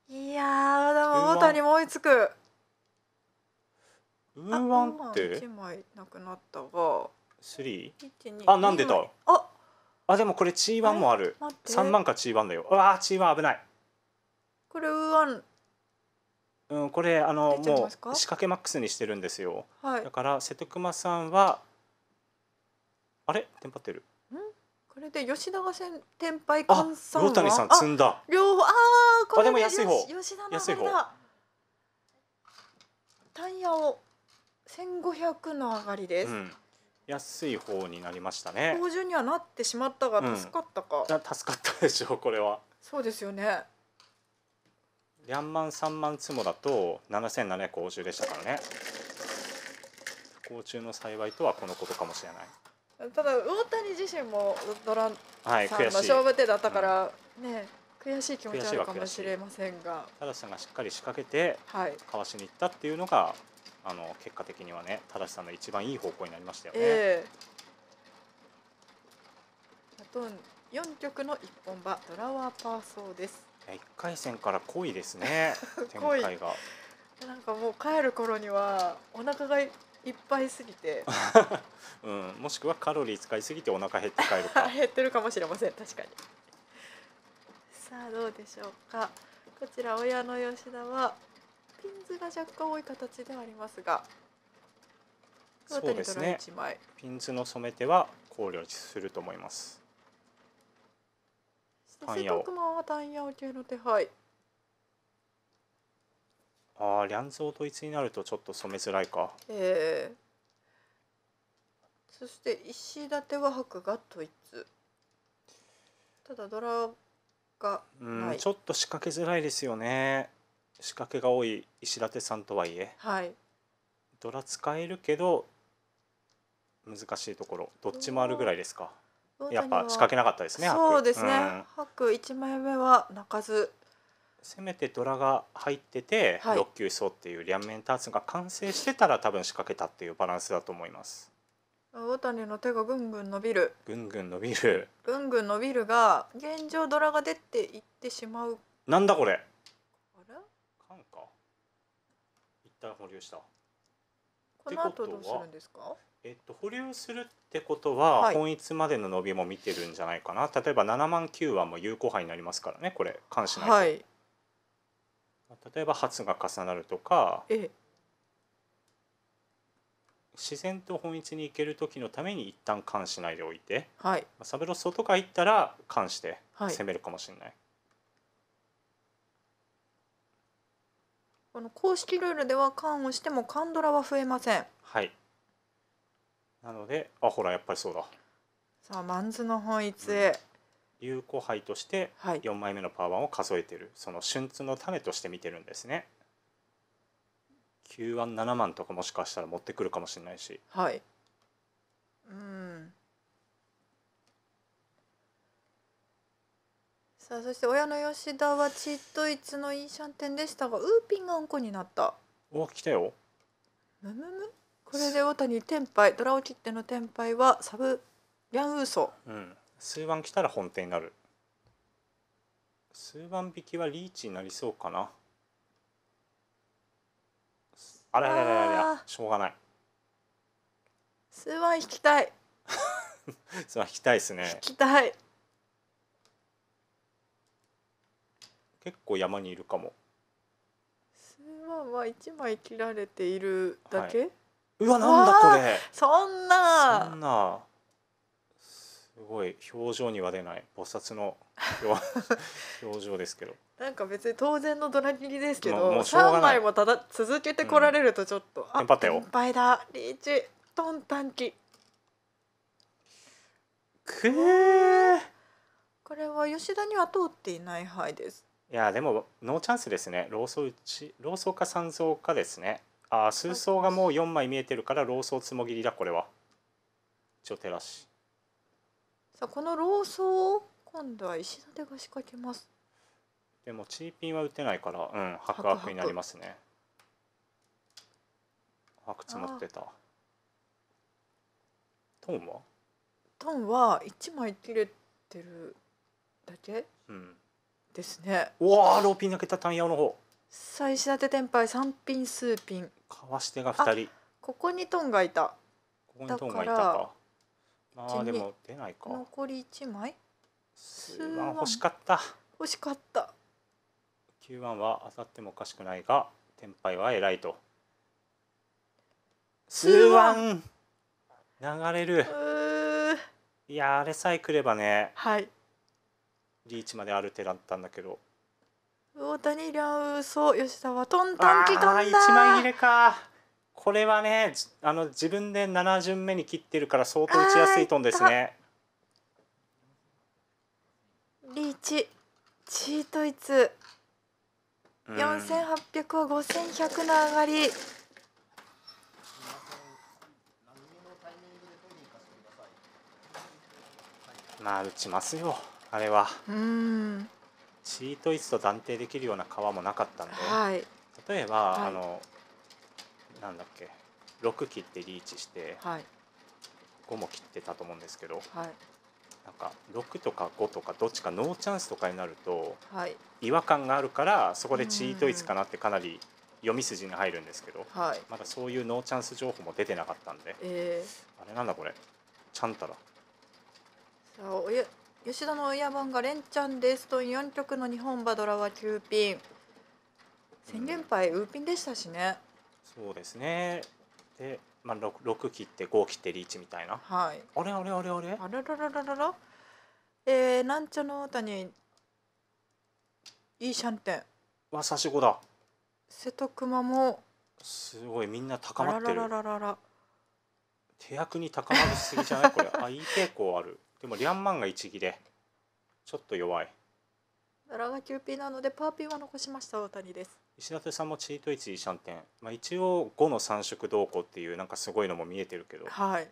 いやでも大谷も追いつく。ウーワンって一枚なくなったが。スリー？あ、なんでだ。あ、あでもこれチーワンもある。三万かチーワンだよ。うわチーワン危ない。これウーワン。うん、これあのもう仕掛けマックスにしてるんですよ。はい、だから瀬戸熊さんはあれテンパってる。これで吉田が先天敗換算は。谷さん積んだ。両方ああこれでも安い方。吉田の安い方。タイヤを千五百の上がりです、うん、安い方になりましたね標準にはなってしまったが助かったか、うん、助かったでしょうこれはそうですよね2万三万つもだと七7 7五十でしたからね不幸中の幸いとはこのことかもしれないただ魚谷自身もドランさんの勝負手だったから、ね悔しい気持ちあるかもしれませんがたださんがしっかり仕掛けてかわしに行ったっていうのがあの結果的にはね正さんの一番いい方向になりましたよね。えー、あと四曲の一本場ドラワーパーソーです。一回戦から濃いですね [LAUGHS] 展開が。なんかもう帰る頃にはお腹がいっぱいすぎて、[LAUGHS] うん、もしくはカロリー使いすぎてお腹減って帰るか [LAUGHS] 減ってるかもしれません確かにさあどうでしょうかこちら親の吉田はピンズが若干多い形ではありますがそうですねピンズの染め手は考慮すると思います単ヤオは単ヤオ級の手配ああ両蔵と一になるとちょっと染めづらいかええー、そして石立は白が統一ただドラがうんちょっと仕掛けづらいですよね仕掛けが多い石立さんとはいえ、はい、ドラ使えるけど難しいところどっちもあるぐらいですかやっぱ仕掛けなかったですねそうですね、うん、白1枚目は泣かずせめてドラが入ってて、はい、6級層っていう両面ターツが完成してたら多分仕掛けたっていうバランスだと思います大谷の手がぐんぐん伸びるぐんぐん伸びるぐんぐん伸びるが現状ドラが出ていってしまうなんだこれ旦保留した。この後どうするんですかえっと、保留するってことは、本一までの伸びも見てるんじゃないかな例えば7万9はもう有効杯になりますからねこれ関しないはい、例えば発が重なるとか自然と本一に行ける時のために一旦関しないでおいて、はい、サブロス外から行ったら関して攻めるかもしれない、はい、この公式ルールでは缶をしてもカドラは増えませんはいなのであほらやっぱりそうださあマンズの本一、へ、うん、有効杯として4枚目のパワーワンを数えてる、はい、その瞬通のためとして見てるんですね9万7万とかもしかしたら持ってくるかもしれないしはいうんさあそして親の吉田はちっといつのいいシャンテンでしたがウーピンがうんこになったお来たよむむむこれで大谷天敗ドラを切っての天敗はサブリャンウーソうん数番来たら本店になる数番引きはリーチになりそうかなあれあれあれあれしょうがない数番引きたい [LAUGHS] 数番引きたいですね引きたい結構山にいるかも数万は1枚切られているだけ、はい、うわなんだこれそんなそんなすごい表情には出ない菩薩の [LAUGHS] 表情ですけどなんか別に当然のドラ切りですけども3枚もただ続けてこられるとちょっと、うん、あったよ先輩だリーチトンタンキくえこれは吉田には通っていない牌ですいやでもノーチャンスですね老僧うち老僧か三蔵かですねああ数層がもう四枚見えてるから老僧つもぎりだこれは一応照らしさあこの老僧を今度は石立が仕掛けますでもチーピンは打てないからうん白白になりますね白積もってたトンはトンは一枚切れてるだけうんですねうわーローピン抜けたタイヤの方最仕立て天杯三ピン数ピン。かわしてが二人ここにトンがいたここにトンがいたかまあでも出ないか残り一枚数番欲しかった欲しかった9番は当たってもおかしくないが天杯は偉いと数番流れるいやあれさえ来ればねはいリーチまである手だったんだけど大谷亮そう吉田はトン短期飛んだあ1枚切れかこれはねあの自分で7巡目に切ってるから相当打ちやすいトンですねリーチチートイツ4800は5100の上がりまあ打ちますよあれはうんートイスと断定できるような川もなかったので、はい、例えば、はい、あのなんだっけ6切ってリーチして、はい、5も切ってたと思うんですけど、はい、なんか6とか5とかどっちかノーチャンスとかになると、はい、違和感があるからそこでチートイツかなってかなり読み筋に入るんですけど、はい、まだそういうノーチャンス情報も出てなかったんで、えー、あれなんだこれちゃんたらさあおや吉田の親番が連チャンですと4曲の日本馬ドラは9ピン宣言杯ウーピンでしたしね、そうですねで、まあ、6, 6切って5切ってリーチみたいな、はい、あれあれあれあれあららららららえー、なんちゃの大谷いいシャンテンはさしごだ瀬戸熊もすごいみんな高まってるららららら手役に高まりすぎじゃないこれあいい傾向あるでもリャンマンが一撃でちょっと弱い奈ラがキューピーなのでパーピーは残しました大谷です石田さんもチート1位シャンテン、まあ、一応五の三色動向っていうなんかすごいのも見えてるけど、はい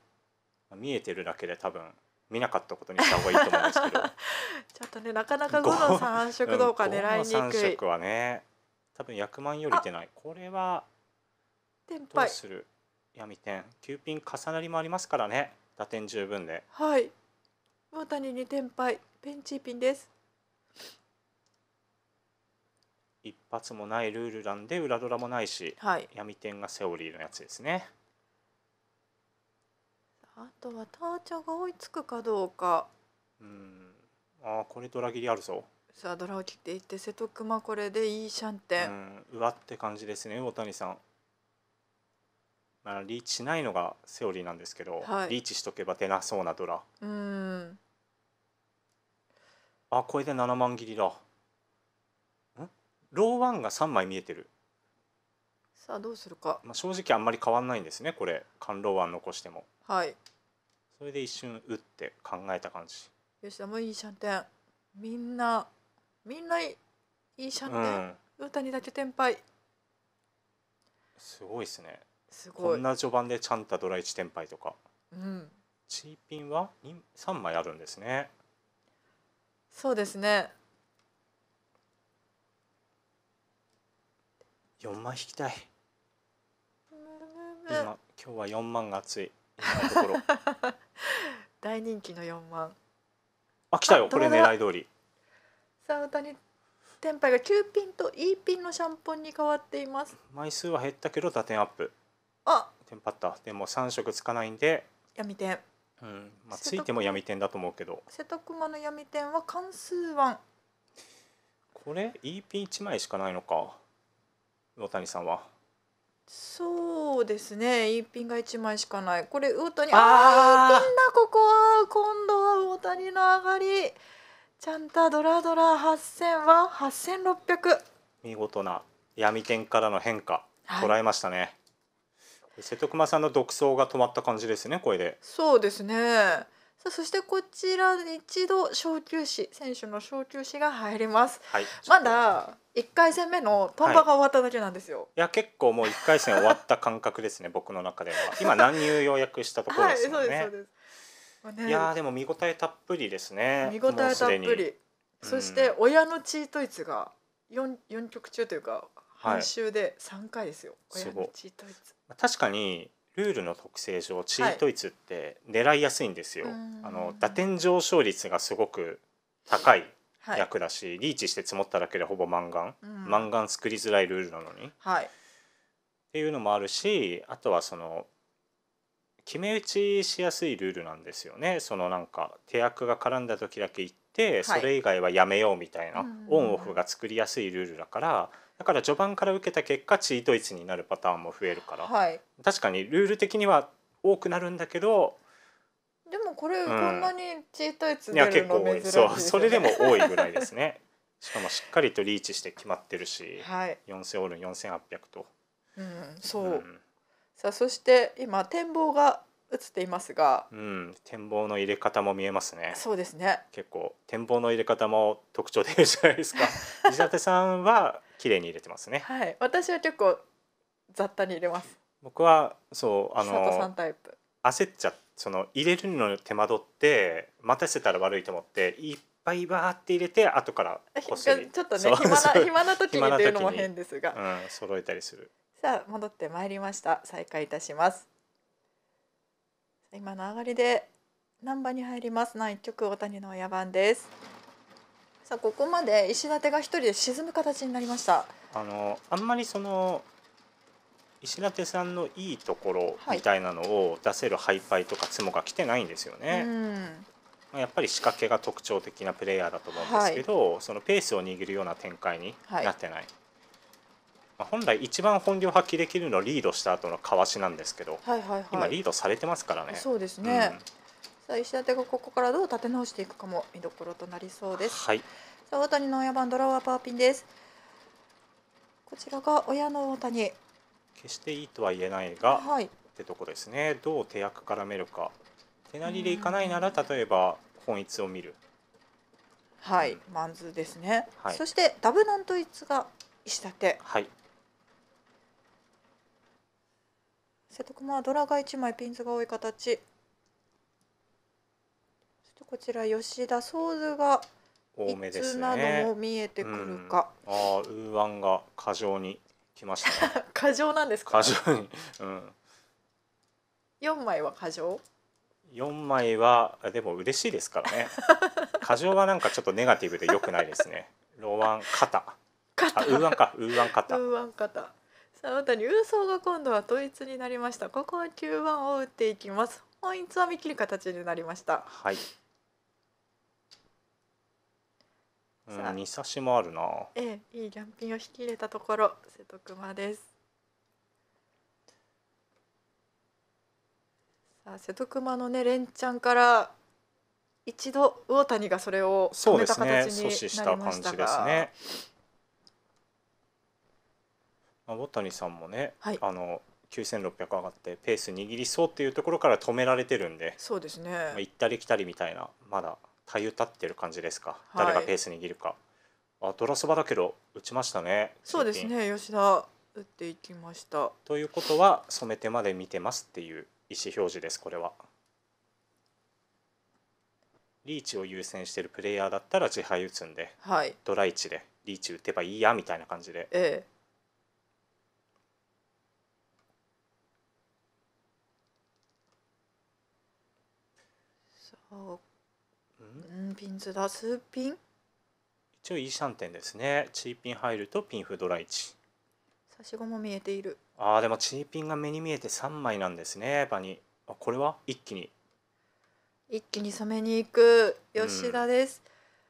まあ、見えてるだけで多分見なかったことにした方がいいと思うんですけど [LAUGHS] ちょっとねなかなか5の三色どうか狙いにくい、うん、3色はね多分役満より出ないこれはどうする闇点9ピン重なりもありますからね打点十分ではい大谷に転敗ペンチーピンです一発もないルールなんで裏ドラもないし、はい、闇点がセオリーのやつですねあとはターチャが追いつくかどうかうんあこれドラ切りあるぞさあドラを切っていって瀬戸熊これでいいシャンテンうわって感じですね大谷さんまあ、リーチないのがセオリーなんですけど、はい、リーチしとけば出なそうなドラうんあこれで7万切りだんローワンが3枚見えてるさあどうするか、まあ、正直あんまり変わんないんですねこれ関ローワン残してもはいそれで一瞬打って考えた感じよしでもいいシャンテンみんなみんないいシャンテン、うん、歌にだけ天敗すごいですねすごいこんな序盤でちゃんとドライチテンパイとか、うん、チーピンは3枚あるんですねそうですね4万引きたい今今日は4万が熱い今のところ [LAUGHS] 大人気の4万あ来たよこれ狙い通りさあ歌に天杯が9ピンと E ピンのシャンポンに変わっています枚数は減ったけど打点アップあテンパったでも3色つかないんで闇点うんまあ、ついても闇点だと思うけど瀬戸熊の闇点は関数1これ EP1 枚しかないのか大谷さんはそうですね一品が一枚しかないこれ大谷ああみんなだここは今度は大谷の上がりちゃんとドラドラ8000は8600見事な闇点からの変化はい捉えましたね、瀬戸熊さんの独走が止まった感じですねこれでそうですねさあそしてこちら一度小休止選手の小休止が入ります、はい、まだ1回戦目のトンバが終わっただけなんですよ、はい、いや結構もう1回戦終わった感覚ですね [LAUGHS] 僕の中では今乱入予約したところですね、そうですそうです、ね、いやでも見応えたっぷりですね見応えたっぷり、そして親のチートイツが 4, 4曲中というかはい、週で3回ですよ親のチートイツ確かにルールの特性上チートイツって狙いやすいんですよ、はい、あの打点上昇率がすごく高い役だし、はい、リーチして積もっただけでほぼ満願満願作りづらいルールなのに、はい、っていうのもあるしあとはその決め打ちしやすいルールなんですよねそのなんか手役が絡んだ時だけ行って、それ以外はやめようみたいな、オンオフが作りやすいルールだから、だから序盤から受けた結果チート1になるパターンも増えるから、はい、確かにルール的には多くなるんだけどでもこれ、こんなにチート1出るの珍しいです、ね、や結構多いそうそれでも多いぐらいですね [LAUGHS] しかもしっかりとリーチして決まってるし、はい、4000オールン4800と。うん、そう、うん、さあそして今展望が映っていますが、うん、展望の入れ方も見えますね。そうですね。結構展望の入れ方も特徴出るじゃないですか。[LAUGHS] 石立さんは綺麗に入れてますね。はい、私は結構雑多に入れます。僕はそうあの焦っちゃその入れるの手間取って待たせたら悪いと思っていっぱいバーって入れて後からこっりちょっとね暇な暇な時にというのも変ですが、うん、揃えたりするさあ戻ってまいりました再開いたします今の上がりで難波に入りますな曲大谷の野蛮ですさあここまで石立が一人で沈む形になりましたあのあんまりその石立さんのいいところみたいなのを出せるハイパイとかツモが来てないんですよね。まあ、やっぱり仕掛けが特徴的なプレイヤーだと思うんですけど、はい、そのペースを握るような展開になってない、はい、まあ、本来一番本領発揮できるのリードした後のかわしなんですけど、はいはいはい、今リードされてますからね。そうですね、うんさあ石立がここからどう立て直していくかも見どころとなりそうです。はい、さあ大谷の親番ドラワーパーピンです。こちらが親の大谷。決していいとは言えないが、はい、ってとこですね。どう手役絡めるか。手なりでいかないなら例えば本一を見る。はい、うん、マンズですね。はい、そしてダブナントイツが石立。はい。瀬戸熊はドラが1枚ピンズが多い形。でこちら吉田想図が多めですね。も見えてくるか。うん、ああウーワンが過剰に来ました、ね、[LAUGHS] 過剰なんですか過剰に。うん。四枚は過剰？四枚はでも嬉しいですからね。[LAUGHS] 過剰はなんかちょっとネガティブで良くないですね。ローワン肩。肩。ウーワンかウーワン肩。ウーワン肩。さあたに運送が今度は統一になりました。ここは九番を打っていきます。本インは見切る形になりました。はい。さあうん、サしもあるなええ、いいギャンピンを引き入れたところ瀬戸熊ですさあ瀬戸熊のね連チャンから一度魚谷がそれをそうですね阻止した感じですね。まあ、ボタさんもね、はいあの9600上がってペース握りそうっていうところから止められてるんで、そうですね、まあ、行ったり来たりみたいなまだたゆたってる感じですか、誰がペース握るかあドラそばだけど打ちましたねそうですね吉田打っていきましたということは染めてまで見てますっていう意思表示ですこれはリーチを優先してるプレイヤーだったら自敗打つんで、はい、ドライでリーチ打てばいいやみたいな感じで、ええ、そううんピンズだスーピン一応イーシャンテンですねチーピン入るとピンフドライチ差し子も見えているああでもチーピンが目に見えて三枚なんですね場にあこれは一気に一気に染めに行く吉田です、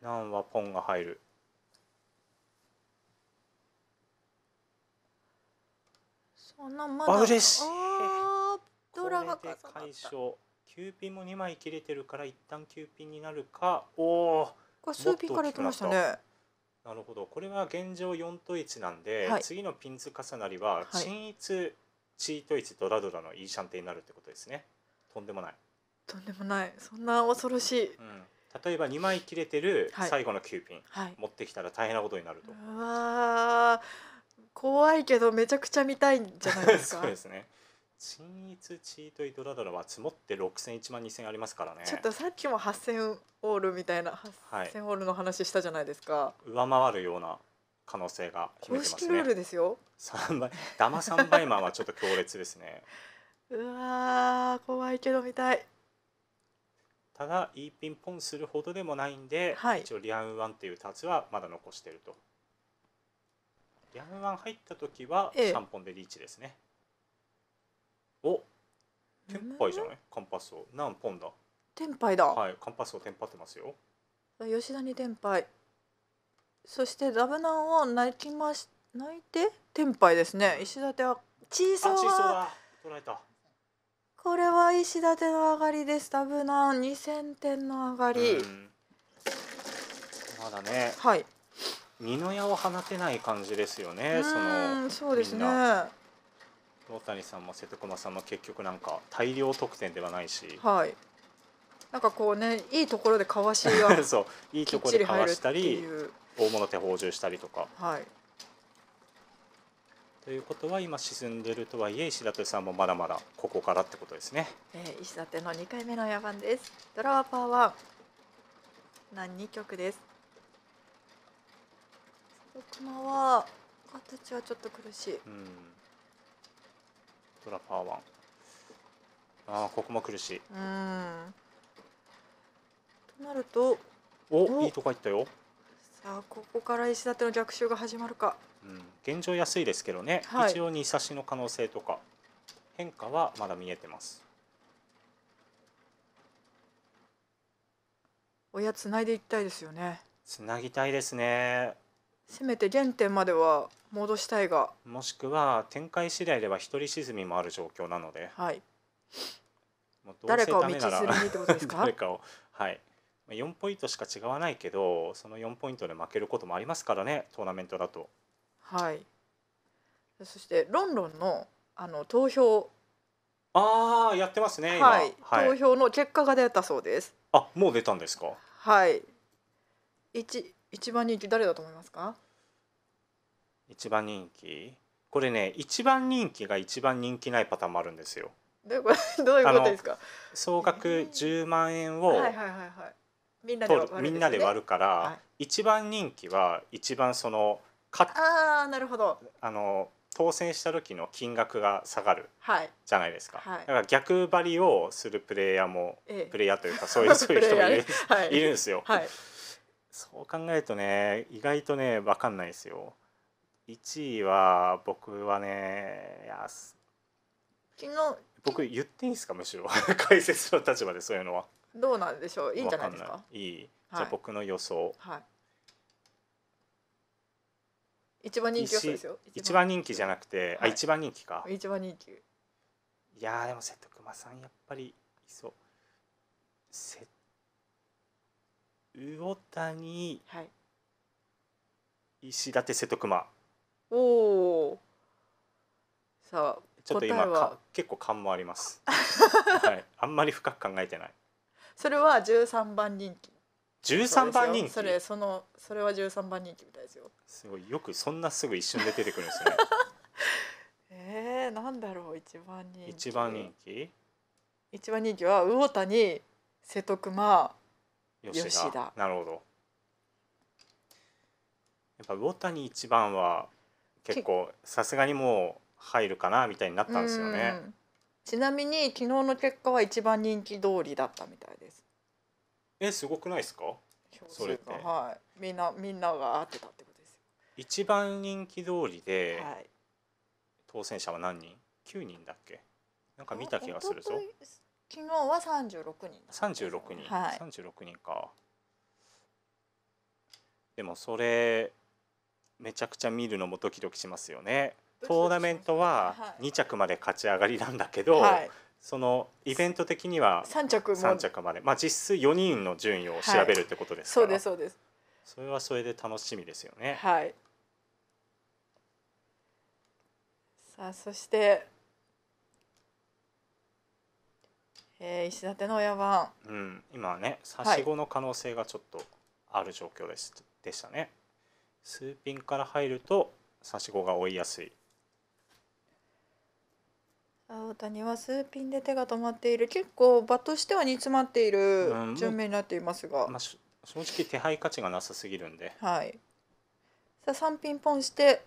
うん、はポンが入るそんなまだ嬉しいドラが重なっ9ピンも2枚切れてるから一旦9ピンになるかおおこれ数ピンからいきましたねなるほどこれは現状4と1なんで、はい、次のピンズ重なりは鎮一、はい、チートイドラドラのいいシャンテになるってことですねとんでもないとんでもないそんな恐ろしい、うん、例えば2枚切れてる最後の9ピン、はい、持ってきたら大変なことになるとうわ怖いけどめちゃくちゃ見たいんじゃないですか [LAUGHS] そうですね鎮逸チートイドラドラは積もって6000万2000ありますからねちょっとさっきも8000オールみたいな8000オールの話したじゃないですか、はい、上回るような可能性が秘めてますねルールですよ3倍ダマ3倍マンはちょっと強烈ですねうわ怖いけど見たいただいいピンポンするほどでもないんで、はい、一応リアンワンっていうタツはまだ残してるとリアンワン入った時は3本でリーチですね、ええお天ンじゃないカンパスを何ポンだ天ンだ、はいカンパスを天テパってますよ吉田に天ンそしてダブナンを泣きまし泣いて天ンですね石立はチーソーだ捉えたこれは石立の上がりですダブナン二千点の上がりまだねはい二の矢を放てない感じですよねそのそうですねロ谷さんも瀬戸熊さんも結局なんか大量得点ではないし、はい、なんかこうねいいところでかわしが [LAUGHS] そういいところでかわしたり大物手放銃したりとか。はいということは今沈んでるとはいえ石立さんもまだまだここからってことですね、えー、石立の2回目の野蛮ですドラワパーは何2曲です熊は形はちょっと苦しい、うんトラパーワああここも苦しいうんとなるとおおいいとこ入ったよさあここから石立の逆襲が始まるか、うん、現状安いですけどね、はい、一応に差しの可能性とか変化はまだ見えてます親つないでいきたいですよねつなぎたいですねせめて原点までは戻したいがもしくは展開次第では一人沈みもある状況なので、はい、もうどう誰かを道ら連れにってことですか [LAUGHS] 誰かをはい4ポイントしか違わないけどその4ポイントで負けることもありますからねトーナメントだとはいそしてロンロンのあの投票、ああやってますねはい投票の結果が出たそうですあもう出たんですかはい一一番人気誰だと思いますか一番人気これね一番人気が一番人気ないパターンもあるんですよ。どういうこと [LAUGHS] どうですか総額10万円を、はいはいはいはいみんなで割る、ね、で割るから、はい、一番人気は一番そのかあなるほどあの当選した時の金額が下がるじゃないですか、はい、だから逆張りをするプレイヤーも、ええ、プレイヤーというかそういう [LAUGHS] そういう人もいるはい、いるんですよ、はい、そう考えるとね意外とね分かんないですよ1位は僕はねいや昨日僕言っていいんですかむしろ [LAUGHS] 解説の立場でそういうのはどうなんでしょういいんじゃないですかいい、じゃあ僕の予想、はい、一番人気予想ですよ一番人気じゃなくて、はい、あ一番人気か一番人気いやでも瀬戸熊さんやっぱりいそう瀬魚谷、はい、石立瀬戸熊おお。さあちょっと今か結構感もあります。[LAUGHS] はい、あんまり深く考えてない。それは十三番人気。十三番人気。それそのそれは十三番人気みたいですよ。すごいよくそんなすぐ一瞬で出てくるんですよね。ええー、なんだろう一番人気。一番人気？一番人気は魚谷瀬戸熊吉田。なるほど。やっぱ魚谷一番は結構さすがにもう入るかなみたいになったんですよね。ちなみに昨日の結果は一番人気通りだったみたいです。えすごくないですか？それってはいみんなみんなが合ってたってことですよ。一番人気通りで、はい、当選者は何人？9人だっけ？なんか見た気がするぞ。昨日は36人。36人。はい、36人か。でもそれめちゃくちゃ見るのもドキドキしますよね。トーナメントは2着まで勝ち上がりなんだけど、はい、そのイベント的には3着 ,3 着まで、まあ、実数4人の順位を調べるってことですから、はい、そうですそれはそれで楽しみですよね。はい、さあそして、えー、石立の親番、うん、今はね差し子の可能性がちょっとある状況です、でしたね。数ピンから入るとさし子が追いやすい青谷は数ピンで手が止まっている結構場としては煮詰まっている順目になっていますが、うん、まあ、正直手配価値がなさすぎるんで、はい、さあ3ピンポンして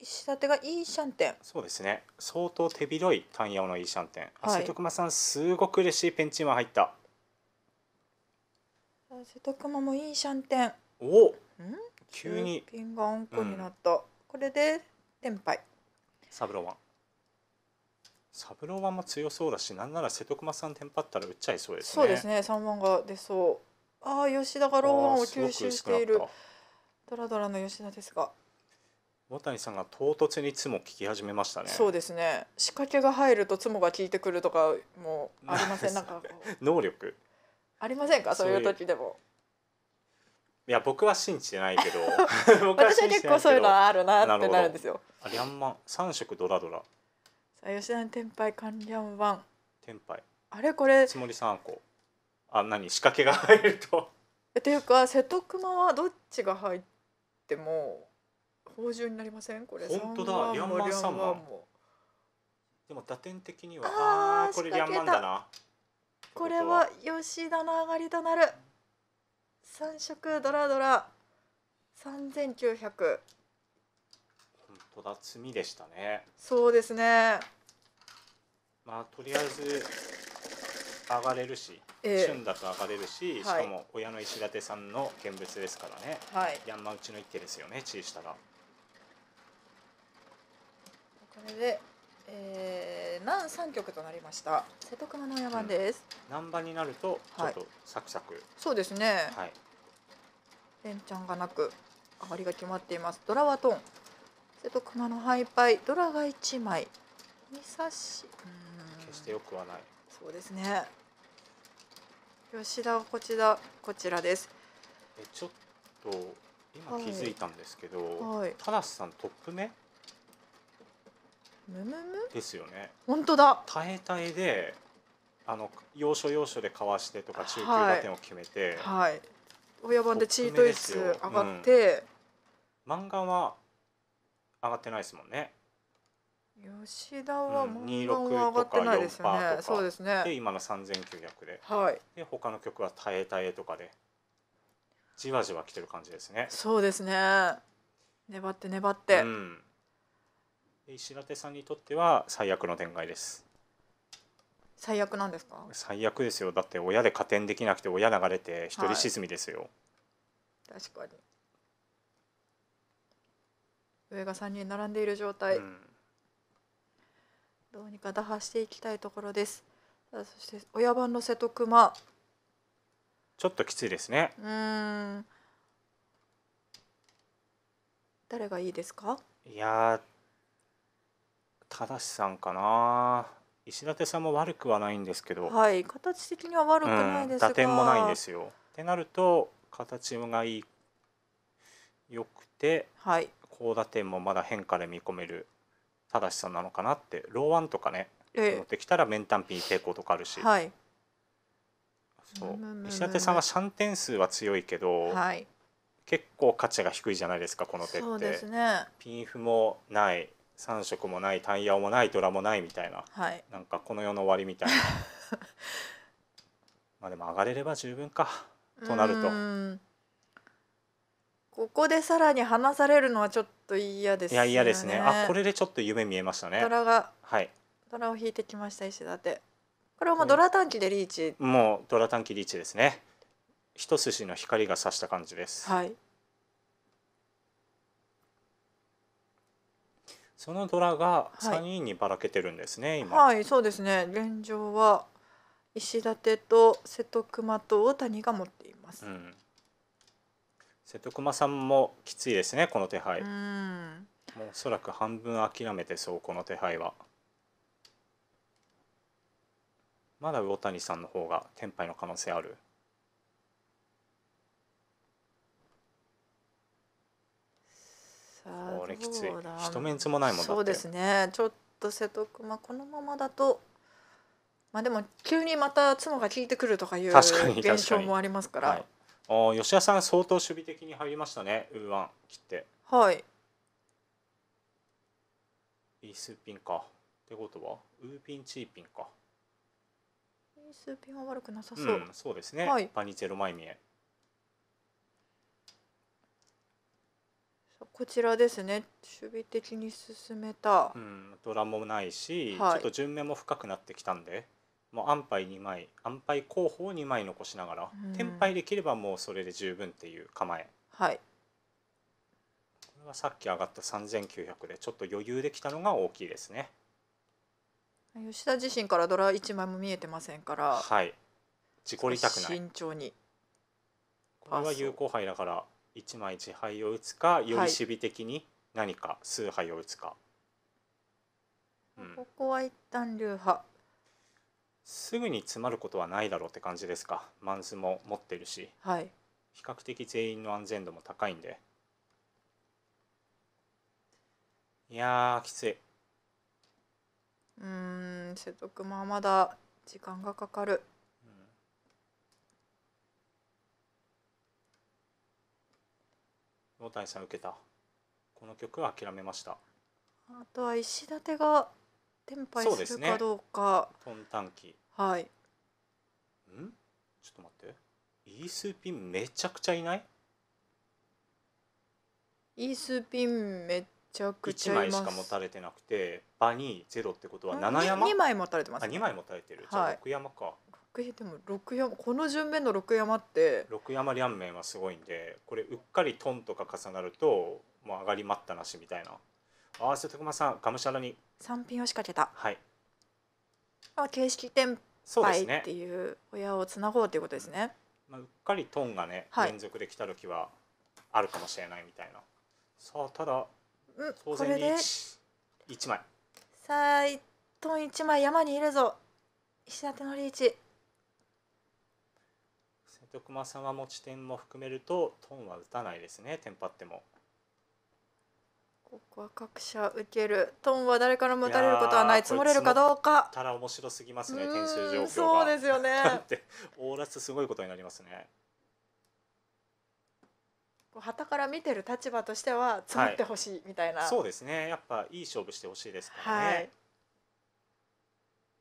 石立がいいシャンテンそうですね相当手広い単野のいいシャンテン、瀬戸熊さんすごく嬉しいペンチーマン入った瀬戸熊もいいシャンテンおん。急にピンがあんこになった、うん、これで天杯サブロワンサブロワンも強そうだしなんなら瀬戸熊さんテンパったら打っちゃいそうですねそうですね三番が出そうああ吉田がローワンを吸収しているドラドラの吉田ですが大谷さんが唐突にツモ聞き始めましたねそうですね仕掛けが入るとツモが効いてくるとかもありません [LAUGHS] なんか能力ありませんかそういう時でもいや僕は信じてないけど [LAUGHS] 私は結構そういうのはあるなってなるんですよあリャンマン三色ドラドラさあ吉田の天杯関連ン。天杯あれこれつもり3個あ何仕掛けが入るとえというか瀬戸熊はどっちが入っても宝珠になりませんこれ本当だリャンマン3番でも打点的にはああこれリャンマンだなこれは吉田の上がりとなる三色ドラドラ三千九百。本当だ罪でしたね。そうですね。まあとりあえず上がれるし、えー、旬だと上がれるし、しかも親の石立さんの見物ですからね。はい。山内の一手ですよね、小さが。これでえー、南三曲となりました。瀬戸熊の山です。難、うん、になるとちょっとサクサク。はい、そうですね。はい。連チャンがなく上がりが決まっています。ドラはトン。瀬戸熊のハイパイドラが一枚。ミサシ。決してよくはない。そうですね。吉田はこちらこちらです。えちょっと今気づいたんですけど、はいはい、田無さんトップ目むむむですよね本当だ耐え耐えであの要所要所でかわしてとか中級打点を決めて、はい、はい、親番でチート率上がって、うん、漫画は上がってないですもんね吉田は漫画上がってないですよね、そうですねで今の三千九百で,、はい、で他の曲は「耐え耐え」とかでじわじわ来てる感じですねそうですね粘って粘って、うん石立さんにとっては最悪の展開です最悪なんですか最悪ですよだって親で加点できなくて親流れて一人沈みですよ、はい、確かに上が3人並んでいる状態、うん、どうにか打破していきたいところですあそして親番の瀬戸熊ちょっときついですねうん誰がいいですかいや正さんかな石立さんも悪くはないんですけどはい形的には悪くないですが、うん、打点もないんですよってなると形がいいよくて、はい、高打点もまだ変化で見込める正さんなのかなってローワンとかね持ってきたら面ンタピン抵抗とかあるし、はい、そう石立さんはシャンテン数は強いけど、はい、結構価値が低いじゃないですかこの手って、ね、ピンフもない3色もないタイヤもないドラもないみたいな、はい、なんかこの世の終わりみたいな [LAUGHS] まあでも上がれれば十分かとなるとここでさらに話されるのはちょっと嫌です、ね、いや嫌ですねあこれでちょっと夢見えましたねドラがはいドラを引いてきました石立これはもうドラ短期でリーチもうドラ短期リーチですね一筋の光が差した感じですはいそのドラが三人にばらけてるんですね、はい、今はいそうですね現状は石立と瀬戸熊と大谷が持っています、うん、瀬戸熊さんもきついですねこの手配うんもうおそらく半分諦めてそうこの手配はまだ大谷さんの方が天敗の可能性あるこれきつい一んつもないもんそうですねちょっと瀬戸熊、まあ、このままだとまあでも急にまた角が効いてくるとかいう現象もありますから、はい、あ吉田さん相当守備的に入りましたねウーワン切ってはいイースピンかってことはウーピンチーピンかイースピンは悪くなさそう、うん、そうですね、はい、パニチェロ前見えこちらですね守備的に進めた、うん、ドラもないし、はい、ちょっと順目も深くなってきたんでもう安牌2枚安牌候補を2枚残しながら、うん、敗できればもうそれで十分っていう構えはいこれはさっき上がった3900でちょっと余裕できたのが大きいですね吉田自身からドラ1枚も見えてませんからはい事故りたくない慎重にこれは有効杯だから一枚自敗を打つかより守備的に何か数敗を打つか、うん、ここは一旦流派すぐに詰まることはないだろうって感じですかマンズも持ってるし、はい、比較的全員の安全度も高いんでいやきついうん瀬得も、まだ時間がかかる大対戦を受けたこの曲は諦めましたあとは石立てが天敗するかどうかう、ね、トンタンキはいんちょっと待ってイースピンめちゃくちゃいないイースピンめちゃくちゃい枚しか持たれてなくて場にゼロってことは7山2枚持たれてます、ね、あ2枚持たれてるじゃあ6山か、はいえでも六山この順面の六山って六山両面はすごいんでこれうっかりトンとか重なるともう上がり待ったなしみたいなああ、瀬戸間さんがむしゃらに三品を仕掛けたはいあ形式転敗っていう親をつなごうということですね、ねうん、まあ、うっかりトンがね、連続できた時はあるかもしれないみたいなさあただ当然に 1, 1枚さあトン1枚山にいるぞ石立のリーチと駒さんは持ち点も含めるとトンは打たないですねテンパってもここは各社受けるトンは誰からも打たれることはない積もれるかどうかたら面白すぎますね点数状況そうですよね [LAUGHS] ってオーラスすごいことになりますねはたから見てる立場としては積もってほしいみたいな、はい、そうですねやっぱいい勝負してほしいですからね、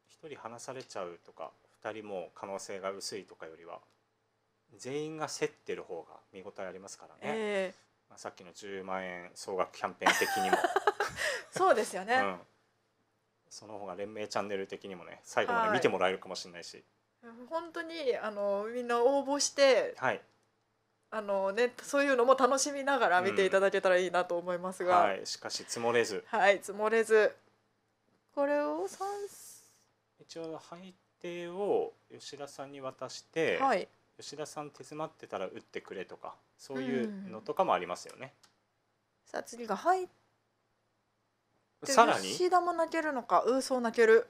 一、はい、人離されちゃうとか二人も可能性が薄いとかよりは全員が競ってる方が見応えありますからね、えー、まあ、さっきの10万円総額キャンペーン的にも [LAUGHS] そうですよね、うん、その方が連盟チャンネル的にもね最後まで見てもらえるかもしれないし、はい、本当にあのみんな応募して、はい、あのね、そういうのも楽しみながら見ていただけたらいいなと思いますが、うんはい、しかし積もれずはい積もれずこれを一応配定を吉田さんに渡して、はい、吉田さん手詰まってたら打ってくれとかそういうのとかもありますよね。さあ次が入ってさらに吉田も泣けるのかうそう泣ける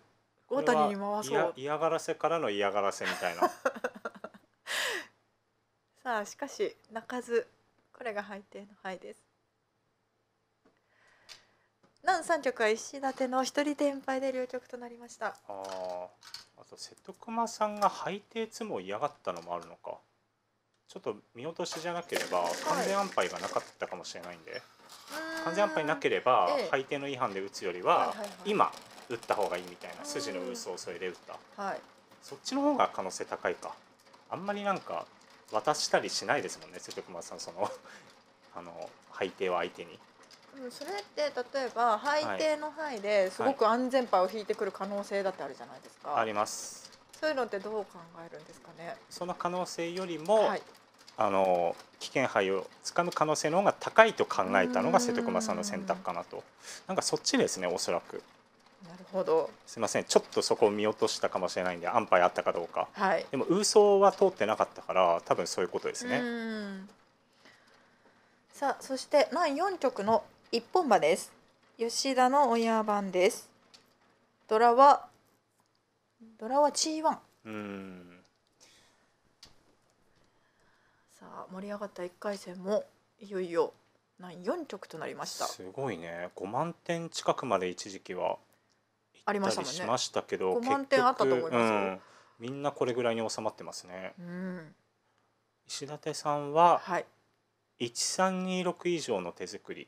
大谷に回そう嫌がらせからの嫌がらせみたいな。[LAUGHS] さあしかし泣かずこれがっての灰です。何三局は石田手の一人天敗で両局となりました。ああ。と瀬戸熊さんが履いつも嫌がったのもあるのかちょっと見落としじゃなければ完全安牌がなかったかもしれないんで、はい、完全安牌なければ配点の違反で打つよりは今打った方がいいみたいな筋の嘘を添えで打った、はい、そっちの方が可能性高いかあんまりなんか渡したりしないですもんね瀬戸熊さんその [LAUGHS] あの背点は相手に。それって例えば背底の範囲ですごく安全牌を引いてくる可能性だってあるじゃないですか。はい、あります。そういうのってどう考えるんですかね。その可能性よりも、はい、あの危険牌をつかむ可能性の方が高いと考えたのが瀬戸熊さんの選択かなと。んなんかそっちですねおそらく。なるほど。すみません、ちょっとそこを見落としたかもしれないんで、安牌あったかどうか。はい。でも、運送は通ってなかったから、多分そういうことですね。さあ、そして、前四局の一本馬です。吉田の親番です。ドラはドラは G1。ワン。さあ盛り上がった一回戦もいよいよな、四局となりました。すごいね。五万点近くまで一時期はありましたもんね。しましたけど、五万点あったと思います、うん、みんなこれぐらいに収まってますね。うん、石立さんは、はい、一三二六以上の手作り。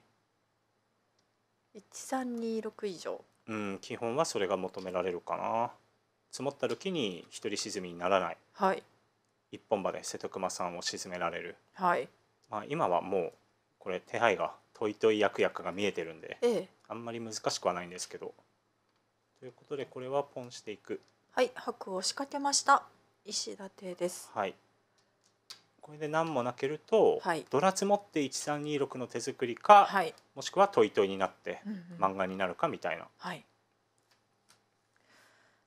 1326以上うん基本はそれが求められるかな積もった時に一人沈みにならない、はい、一本歯で瀬戸熊さんを沈められる、はいまあ、今はもうこれ手配がトイトイヤクヤクが見えてるんで、ええ、あんまり難しくはないんですけどということでこれはポンしていくはい白を仕掛けました石立ですはいこれで何も泣けると、はい、ドラ積もって1326の手作りか、はい、もしくはトイトイになって、漫画になるかみたいな。はい、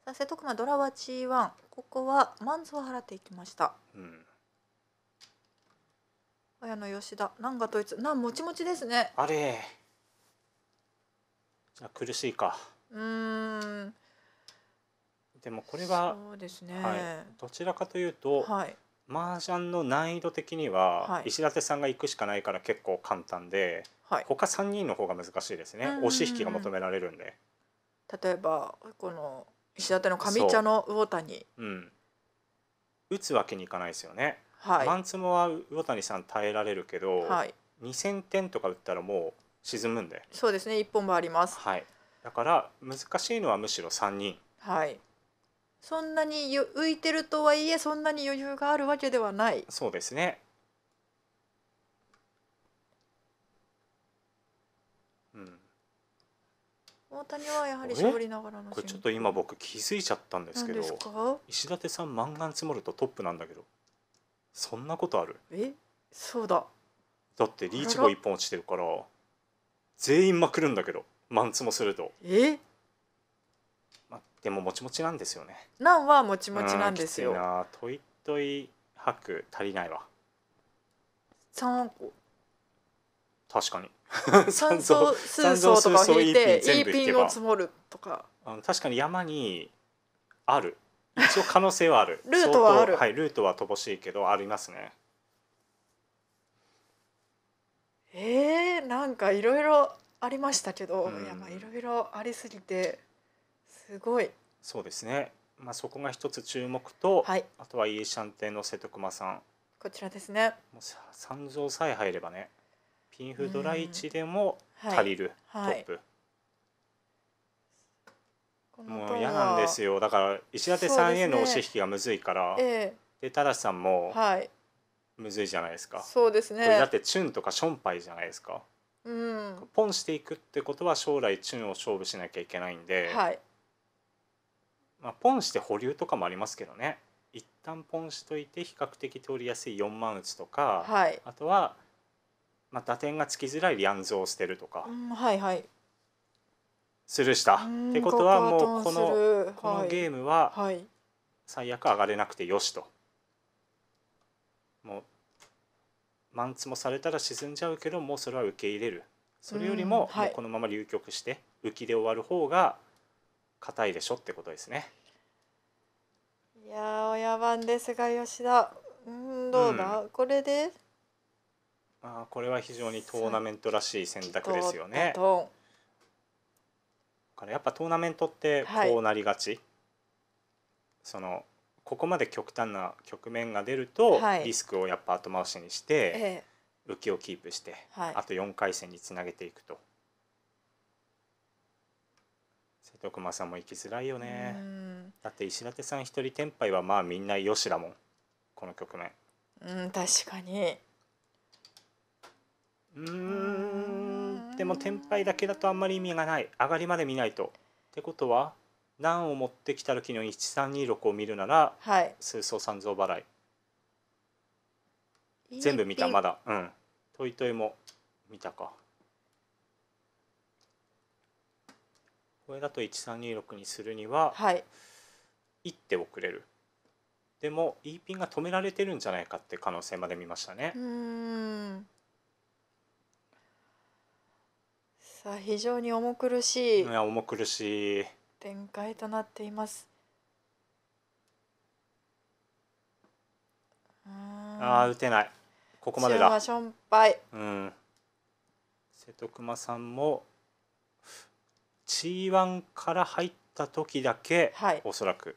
さあ瀬戸熊ドラは G1 ここはマンズを払っていきました。うん親の吉田な何がつ、なんもちもちですねあれあ、苦しいかうんでもこれはそうですね、はい、どちらかというと、はい、麻雀の難易度的には石立さんが行くしかないから結構簡単で、はい、他3人の方が難しいですね、押し引きが求められるんで例えばこの石立の上茶の魚谷う、うん、打つわけにいかないですよね、はい、マンツモは魚谷さん耐えられるけど、はい、2,000点とか打ったらもう沈むんでそうですね1本もあります、はい、だから難しいのはむしろ3人はいそんなにゆ浮いてるとはいえそんなに余裕があるわけではないそうですね。うん、大谷はやはり絞りながらのこれちょっと今僕気づいちゃったんですけどですか石立さんマンガン積もるとトップなんだけどそんなことあるえそうだだってリーチ棒一本落ちてるから全員まくるんだけどマンツもするとえでももちもちなんですよねナンはもちもちなんですよいなといとい吐足りないわ3個確かに酸素 [LAUGHS] 数層とか引いていいピンを積もるとかうん確かに山にある一応可能性はある [LAUGHS] ルートはあるはいルートは乏しいけどありますねえー、なんかいろいろありましたけど、うん、いやまあいろいろありすぎてすごい。そうですね。まあ、そこが一つ注目と、はい、あとはイエシャンテンの瀬戸熊さん。こちらですね。もう三条さえ入ればね。ピンフドライチでも足りる、トップ。もう嫌なんですよだから石立さんへの押し引きがむずいから、でえー、し正さんもむずいじゃないですか、そうですねだってチュンとかションパイじゃないですか、うん、ポンしていくってことは将来チュンを勝負しなきゃいけないんで、はい、まあ、ポンして保留とかもありますけどね一旦ポンしといて比較的通りやすい4万打つとか、はい、あとは、まあ、打点がつきづらいリアンズを捨てるとか、うん、はいはいスルーしたってことはもうこのこのゲームは最悪上がれなくてよしと。もうマンツもされたら沈んじゃうけどもうそれは受け入れるそれよりももうこのまま流局して浮きで終わる方が硬いでしょってことですね。いや親番ですが吉田うんどうだ、うん、これであこれは非常にトーナメントらしい選択ですよね。からやっぱトーナメントってこうなりがち、はい、そのここまで極端な局面が出ると、リスクをやっぱ後回しにして、浮きをキープして、あと4回戦につなげていくと瀬戸熊さんも行きづらいよねだって石立さん一人天杯はまあみんなよしだもんこの局面うん確かにうんでも天杯だけだとあんまり意味がない上がりまで見ないとってことは難を持ってきた時の1326を見るなら、はい、数層三蔵払い全部見たまだうんトイトイも見たかこれだと1326にするには、はい、1手遅れるでも E ピンが止められてるんじゃないかって可能性まで見ましたね。さあ非常に重苦しい重苦しい展開となっています。ああ打てないここまでだ。うん。瀬戸熊さんも G1 から入った時だけ、はい、おそらく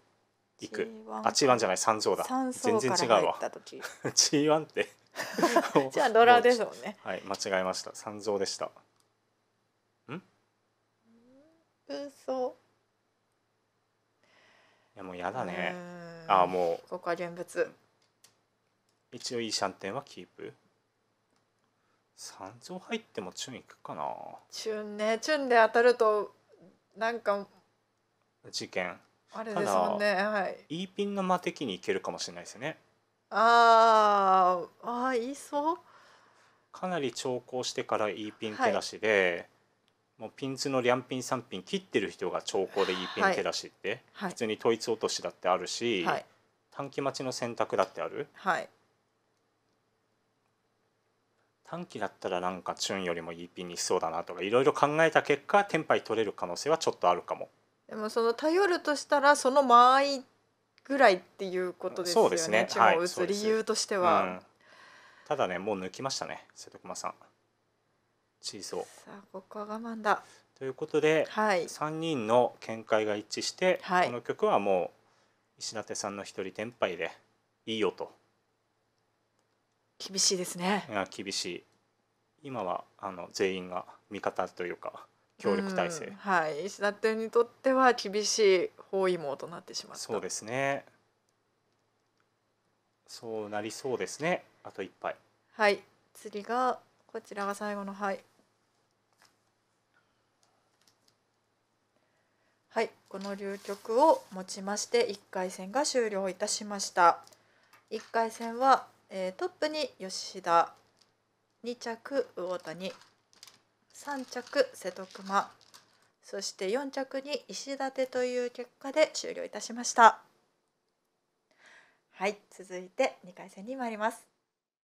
行く G1 あ G1 じゃない三蔵だ全然違うわ G1 [LAUGHS] って [LAUGHS] じゃあドラでしょうね [LAUGHS] はい間違えました三蔵でしたうん嘘いやもうやだねああもうここは現物一応いいシャンテンはキープ三蔵入ってもチュンいくかなチュンねチュンで当たるとなんか事件あれですもんねはい E ピンの間的にいけるかもしれないですねあーあいそうかなり長考してからイーピン手出しで、はい、もうピンズの両ピン3ピン切ってる人が長考でイーピン手出しって、はい、普通に統一落としだってあるし、はい、短期待ちの選択だってある、はい、短期だったらなんかチュンよりもピンにしそうだなとかいろいろ考えた結果テンパイ取れる可能性はちょっとあるかもでもその頼るとしたらその間合いぐらいっていうことですよねすねチュンを打つ理由としては、はいうん、ただねもう抜きましたね瀬戸熊さんチーズをさあここは我慢だということで、はい、3人の見解が一致して、はい、この曲はもう石立さんの一人テンパイでいいよと厳しいですねいや厳しい今はあの全員が味方というか協力体制、うん、はい石田店にとっては厳しい包囲網となってしまったそうですねそうなりそうですねあと一杯はい次がこちらが最後の杯はいこの流局をもちまして1回戦が終了いたしました1回戦はえー、トップに吉田2着魚谷3着瀬戸熊そして4着に石立という結果で終了いたしましたはい続いて2回戦に参ります